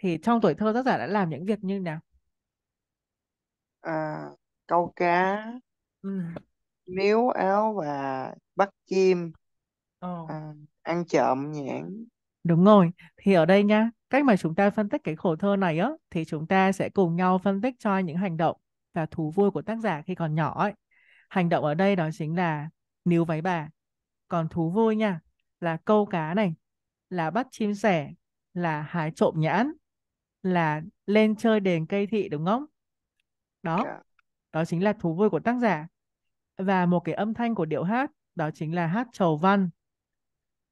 Speaker 1: Thì trong tuổi thơ tác giả đã làm những việc như nào?
Speaker 2: À, câu cá, ừ. níu áo và bắt
Speaker 1: chim, oh. à, ăn trộm nhãn. Đúng rồi, thì ở đây nhá, Cách mà chúng ta phân tích cái khổ thơ này á, thì chúng ta sẽ cùng nhau phân tích cho những hành động và thú vui của tác giả khi còn nhỏ ấy. Hành động ở đây đó chính là níu váy bà. Còn thú vui nha, là câu cá này, là bắt chim sẻ, là hái trộm nhãn, là lên chơi đền cây thị đúng không? Đó, dạ. đó chính là thú vui của tác giả. Và một cái âm thanh của điệu hát, đó chính là hát trầu văn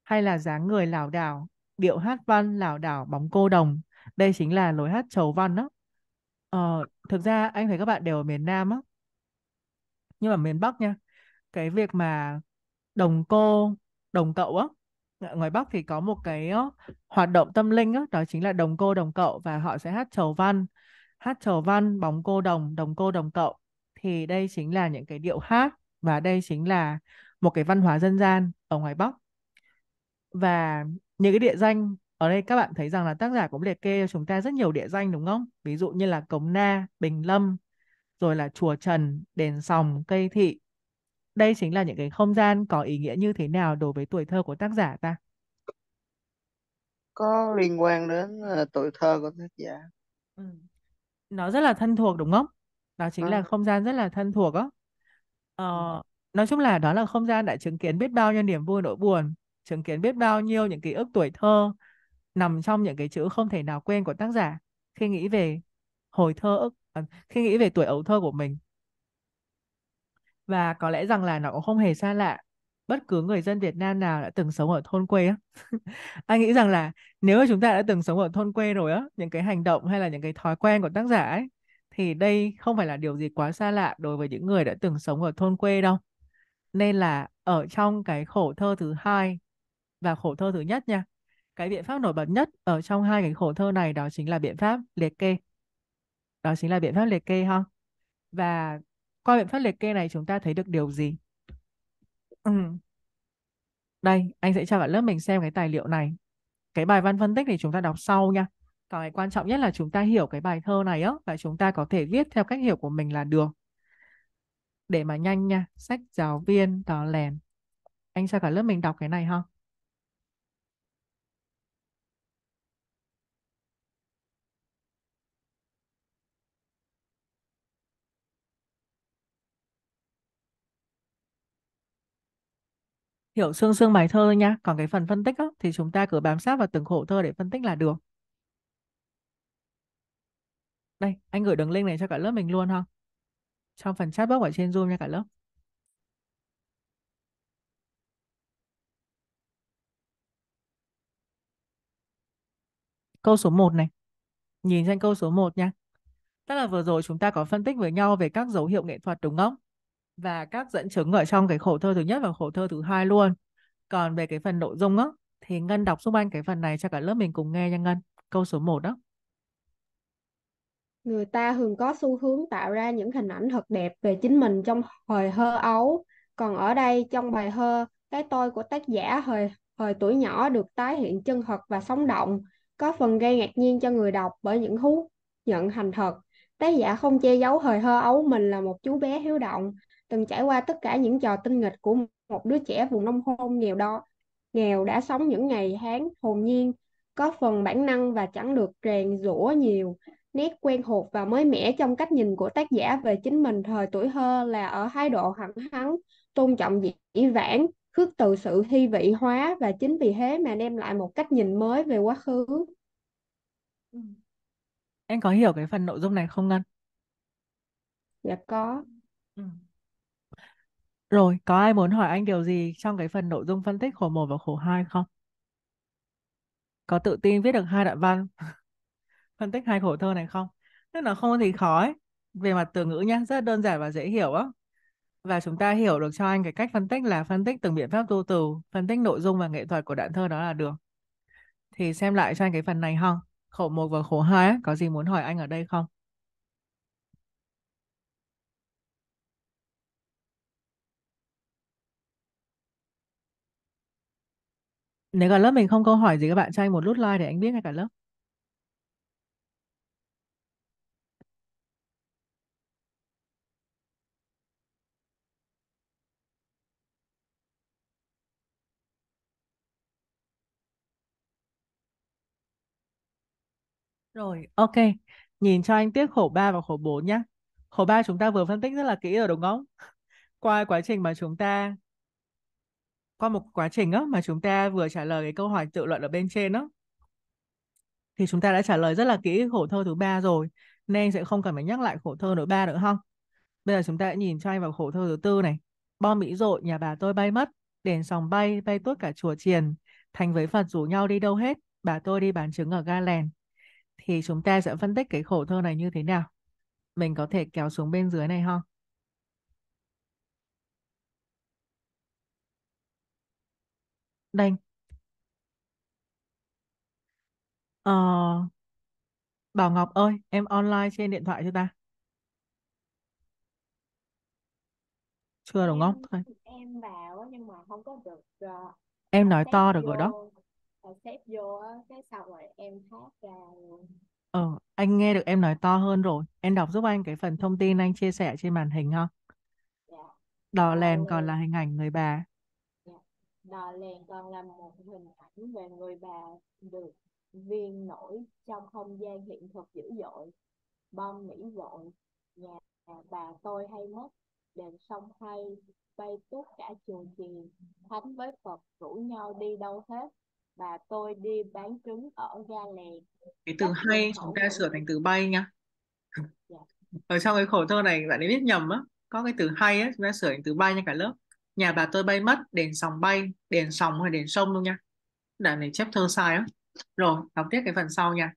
Speaker 1: hay là dáng người lảo đảo điệu hát văn lảo đảo bóng cô đồng đây chính là lối hát chầu văn đó ờ, thực ra anh thấy các bạn đều ở miền Nam á nhưng mà miền Bắc nha cái việc mà đồng cô đồng cậu á ngoài Bắc thì có một cái hoạt động tâm linh đó, đó chính là đồng cô đồng cậu và họ sẽ hát chầu văn hát chầu văn bóng cô đồng đồng cô đồng cậu thì đây chính là những cái điệu hát và đây chính là một cái văn hóa dân gian ở ngoài Bắc và những cái địa danh ở đây các bạn thấy rằng là tác giả cũng liệt kê cho chúng ta rất nhiều địa danh đúng không? Ví dụ như là Cống Na, Bình Lâm, rồi là Chùa Trần, Đền Sòng, Cây Thị. Đây chính là những cái không gian có ý nghĩa như thế nào đối với tuổi thơ của tác giả ta? Có liên quan đến ờ, tuổi thơ của tác giả. Ừ. Nó rất là thân thuộc đúng không? Đó chính à. là ừ. không gian rất là thân thuộc đó. Ờ, ừ. nói chung là đó là không gian đã chứng kiến biết bao nhiêu niềm vui nỗi buồn chứng kiến biết bao nhiêu những ký ức tuổi thơ nằm trong những cái chữ không thể nào quên của tác giả khi nghĩ về hồi thơ ức à, khi nghĩ về tuổi ấu thơ của mình và có lẽ rằng là nó cũng không hề xa lạ bất cứ người dân Việt Nam nào đã từng sống ở thôn quê á anh nghĩ rằng là nếu mà chúng ta đã từng sống ở thôn quê rồi á những cái hành động hay là những cái thói quen của tác giả ấy thì đây không phải là điều gì quá xa lạ đối với những người đã từng sống ở thôn quê đâu nên là ở trong cái khổ thơ thứ hai và khổ thơ thứ nhất nha. Cái biện pháp nổi bật nhất ở trong hai cái khổ thơ này đó chính là biện pháp liệt kê. Đó chính là biện pháp liệt kê ha. Và qua biện pháp liệt kê này chúng ta thấy được điều gì? Ừ. Đây, anh sẽ cho cả lớp mình xem cái tài liệu này. Cái bài văn phân tích thì chúng ta đọc sau nha. Còn cái quan trọng nhất là chúng ta hiểu cái bài thơ này á và chúng ta có thể viết theo cách hiểu của mình là được. Để mà nhanh nha, sách giáo viên tò lèn. Anh cho cả lớp mình đọc cái này ha. hiểu xương xương bài thơ thôi nha còn cái phần phân tích á, thì chúng ta cứ bám sát vào từng khổ thơ để phân tích là được đây anh gửi đường link này cho cả lớp mình luôn ha trong phần chat box ở trên zoom nha cả lớp câu số 1 này nhìn sang câu số 1 nha tức là vừa rồi chúng ta có phân tích với nhau về các dấu hiệu nghệ thuật đúng không và các dẫn chứng ở trong cái khổ thơ thứ nhất và khổ thơ thứ hai luôn còn về cái phần nội dung á thì Ngân đọc giúp anh cái phần này cho cả lớp mình cùng nghe nha Ngân câu số 1 đó
Speaker 3: người ta thường có xu hướng tạo ra những hình ảnh thật đẹp về chính mình trong hồi hơ ấu còn ở đây trong bài thơ cái tôi của tác giả hồi hồi tuổi nhỏ được tái hiện chân thật và sống động có phần gây ngạc nhiên cho người đọc bởi những thú nhận thành thật tác giả không che giấu hồi hơ ấu mình là một chú bé hiếu động từng trải qua tất cả những trò tinh nghịch của một đứa trẻ vùng nông thôn nghèo đo nghèo đã sống những ngày tháng hồn nhiên có phần bản năng và chẳng được rèn rũa nhiều nét quen thuộc và mới mẻ trong cách nhìn của tác giả về chính mình thời tuổi thơ là ở thái độ hẳn hắng tôn trọng dĩ vãng khước từ sự thi vị hóa và chính vì thế mà đem lại một cách nhìn mới về quá khứ
Speaker 1: ừ. em có hiểu cái phần nội dung này không Ngân? Dạ có. Ừ. Rồi, có ai muốn hỏi anh điều gì trong cái phần nội dung phân tích khổ 1 và khổ 2 không? Có tự tin viết được hai đoạn văn phân tích hai khổ thơ này không? Tức là không có gì khó ấy. Về mặt từ ngữ nhé, rất đơn giản và dễ hiểu á. Và chúng ta hiểu được cho anh cái cách phân tích là phân tích từng biện pháp tu từ, phân tích nội dung và nghệ thuật của đoạn thơ đó là được. Thì xem lại cho anh cái phần này không? Khổ 1 và khổ 2 ấy, có gì muốn hỏi anh ở đây không? Nếu cả lớp mình không câu hỏi gì các bạn cho anh một nút like để anh biết ngay cả lớp. Rồi, ok. Nhìn cho anh tiếp khổ 3 và khổ 4 nhé. Khổ 3 chúng ta vừa phân tích rất là kỹ rồi đúng không? Qua quá trình mà chúng ta qua một quá trình á mà chúng ta vừa trả lời cái câu hỏi tự luận ở bên trên đó thì chúng ta đã trả lời rất là kỹ khổ thơ thứ ba rồi nên sẽ không cần phải nhắc lại khổ thơ thứ ba nữa không bây giờ chúng ta nhìn cho anh vào khổ thơ thứ tư này bom mỹ dội nhà bà tôi bay mất đèn sòng bay bay tốt cả chùa chiền thành với phật rủ nhau đi đâu hết bà tôi đi bán trứng ở ga lèn thì chúng ta sẽ phân tích cái khổ thơ này như thế nào mình có thể kéo xuống bên dưới này không Đành. Ờ, Bảo Ngọc ơi, em online trên điện thoại chưa ta? Chưa đúng không? em Thôi.
Speaker 2: em vào á, nhưng mà không có được ờ,
Speaker 1: Em nói sếp to được rồi đó. Ờ,
Speaker 2: vô sếp vô cái xong rồi em thoát ra
Speaker 1: luôn Ờ, anh nghe được em nói to hơn rồi. Em đọc giúp anh cái phần thông tin anh chia sẻ trên màn hình ha. Đỏ dạ. Đó còn là hình ảnh người bà
Speaker 2: đó, liền còn là một hình ảnh về người bà được viên nổi trong không gian hiện thực dữ dội bom mỹ vội nhà bà tôi hay mất đèn sông hay bay tuốt cả trường kỳ thánh với phật rủ nhau đi đâu hết bà tôi đi bán trứng ở ga lèn
Speaker 1: cái từ Cách hay chúng ta sửa thành từ bay nha yeah. Dạ. ở trong cái khổ thơ này bạn ấy viết nhầm á có cái từ hay á chúng ta sửa thành từ bay nha cả lớp nhà bà tôi bay mất đèn sòng bay đèn sòng hay đèn sông luôn nha đoạn này chép thơ sai á rồi đọc tiếp cái phần sau nha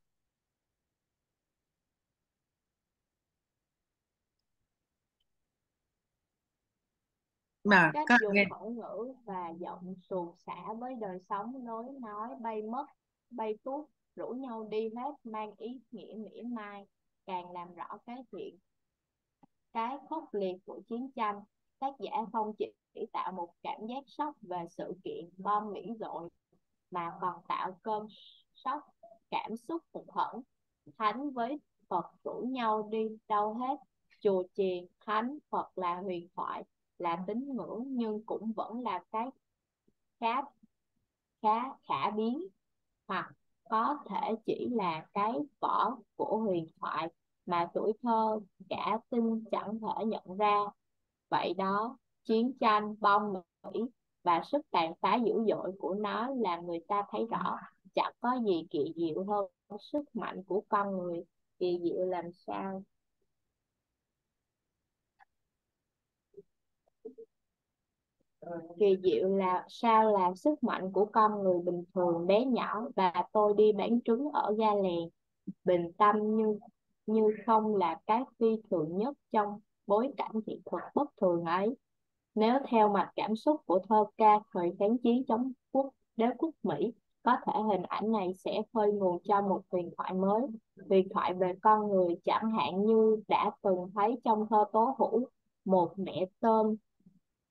Speaker 2: mà các, các dùng nghe... khẩu ngữ và giọng xuồng xả với đời sống nói nói bay mất bay tuốt rủ nhau đi hết mang ý nghĩa mỉa mai càng làm rõ cái chuyện cái khốc liệt của chiến tranh tác giả không chỉ tạo một cảm giác sốc về sự kiện bom mỹ rồi mà còn tạo cơn sốc cảm xúc hụt hẫng thánh với phật rủ nhau đi đâu hết chùa chiền thánh phật là huyền thoại là tín ngưỡng nhưng cũng vẫn là cái khá khá khả biến hoặc có thể chỉ là cái vỏ của huyền thoại mà tuổi thơ cả tin chẳng thể nhận ra Vậy đó, chiến tranh, bom Mỹ và sức tàn phá dữ dội của nó làm người ta thấy rõ chẳng có gì kỳ diệu hơn sức mạnh của con người. Kỳ diệu làm sao? kỳ diệu là sao là sức mạnh của con người bình thường bé nhỏ và tôi đi bán trứng ở ga lèn bình tâm như như không là cái phi thường nhất trong bối cảnh nghệ thuật bất thường ấy nếu theo mạch cảm xúc của thơ ca thời kháng chiến chống quốc đế quốc mỹ có thể hình ảnh này sẽ khơi nguồn cho một huyền thoại mới huyền thoại về con người chẳng hạn như đã từng thấy trong thơ tố hữu một mẹ tôm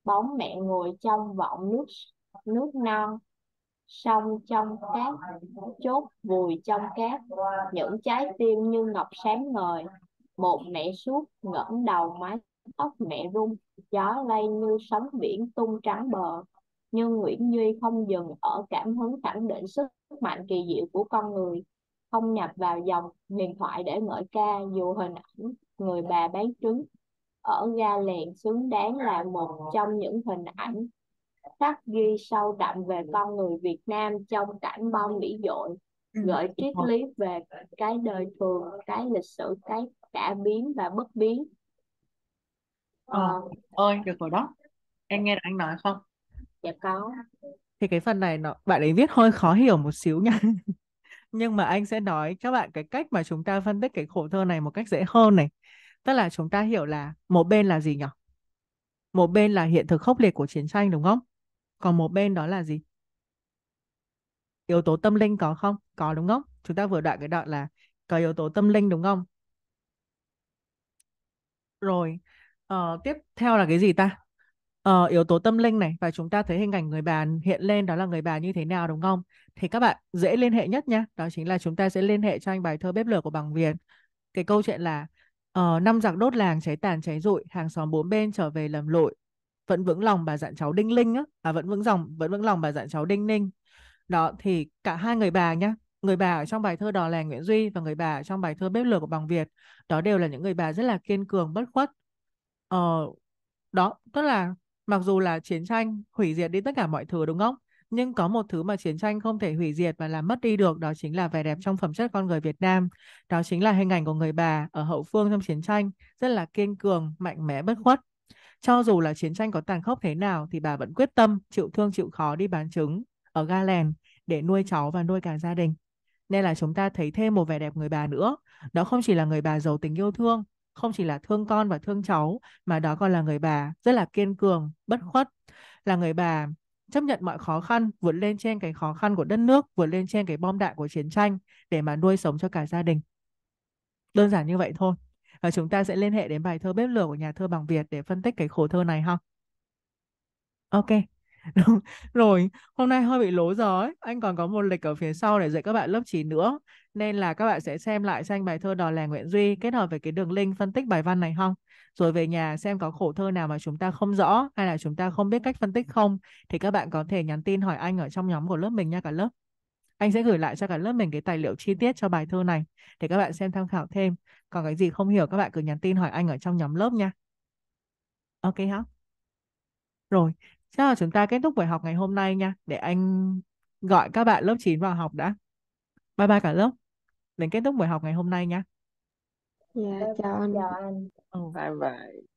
Speaker 2: bóng mẹ ngồi trong vọng nước nước non sông trong cát chốt vùi trong cát những trái tim như ngọc sáng ngời một mẹ suốt ngẩng đầu mái tóc mẹ rung gió lay như sóng biển tung trắng bờ nhưng Nguyễn Duy không dừng ở cảm hứng khẳng định sức mạnh kỳ diệu của con người không nhập vào dòng huyền thoại để ngợi ca dù hình ảnh người bà bán trứng ở ga lèn xứng đáng là một trong những hình ảnh khắc ghi sâu đậm về con người Việt Nam trong cảnh bom mỹ dội ừ. gợi triết lý về cái đời thường cái lịch sử cái đã biến và bất biến
Speaker 1: ờ Ờ, ơi được rồi đó em nghe được anh nói không dạ có thì cái phần này nó bạn ấy viết hơi khó hiểu một xíu nha nhưng mà anh sẽ nói các bạn cái cách mà chúng ta phân tích cái khổ thơ này một cách dễ hơn này tức là chúng ta hiểu là một bên là gì nhỉ một bên là hiện thực khốc liệt của chiến tranh đúng không còn một bên đó là gì yếu tố tâm linh có không có đúng không chúng ta vừa đoạn cái đoạn là có yếu tố tâm linh đúng không rồi, ờ, tiếp theo là cái gì ta? Ờ, yếu tố tâm linh này và chúng ta thấy hình ảnh người bà hiện lên đó là người bà như thế nào đúng không? Thì các bạn dễ liên hệ nhất nhá. Đó chính là chúng ta sẽ liên hệ cho anh bài thơ Bếp lửa của Bằng Việt. Cái câu chuyện là ờ, năm giặc đốt làng cháy tàn cháy rụi, hàng xóm bốn bên trở về lầm lội. Vẫn vững lòng bà dặn cháu Đinh Linh á, à vẫn vững lòng, vẫn vững lòng bà dặn cháu Đinh Ninh. Đó thì cả hai người bà nhá, người bà ở trong bài thơ đò làng Nguyễn Duy và người bà ở trong bài thơ bếp lửa của Bằng Việt đó đều là những người bà rất là kiên cường bất khuất ờ, đó tức là mặc dù là chiến tranh hủy diệt đi tất cả mọi thứ đúng không nhưng có một thứ mà chiến tranh không thể hủy diệt và làm mất đi được đó chính là vẻ đẹp trong phẩm chất con người Việt Nam đó chính là hình ảnh của người bà ở hậu phương trong chiến tranh rất là kiên cường mạnh mẽ bất khuất cho dù là chiến tranh có tàn khốc thế nào thì bà vẫn quyết tâm chịu thương chịu khó đi bán trứng ở Ga Lèn để nuôi cháu và nuôi cả gia đình nên là chúng ta thấy thêm một vẻ đẹp người bà nữa đó không chỉ là người bà giàu tình yêu thương không chỉ là thương con và thương cháu mà đó còn là người bà rất là kiên cường bất khuất là người bà chấp nhận mọi khó khăn vượt lên trên cái khó khăn của đất nước vượt lên trên cái bom đạn của chiến tranh để mà nuôi sống cho cả gia đình đơn giản như vậy thôi và chúng ta sẽ liên hệ đến bài thơ bếp lửa của nhà thơ bằng việt để phân tích cái khổ thơ này ha ok rồi hôm nay hơi bị lố giờ ấy anh còn có một lịch ở phía sau để dạy các bạn lớp 9 nữa nên là các bạn sẽ xem lại xanh bài thơ đò lè Nguyễn Duy kết hợp với cái đường link phân tích bài văn này không rồi về nhà xem có khổ thơ nào mà chúng ta không rõ hay là chúng ta không biết cách phân tích không thì các bạn có thể nhắn tin hỏi anh ở trong nhóm của lớp mình nha cả lớp anh sẽ gửi lại cho cả lớp mình cái tài liệu chi tiết cho bài thơ này để các bạn xem tham khảo thêm còn cái gì không hiểu các bạn cứ nhắn tin hỏi anh ở trong nhóm lớp nha ok không rồi chắc là chúng ta kết thúc buổi học ngày hôm nay nha để anh gọi các bạn lớp 9 vào học đã bye bye cả lớp đến kết thúc buổi học ngày hôm nay nha
Speaker 2: dạ yeah, chào anh chào anh ừ. bye bye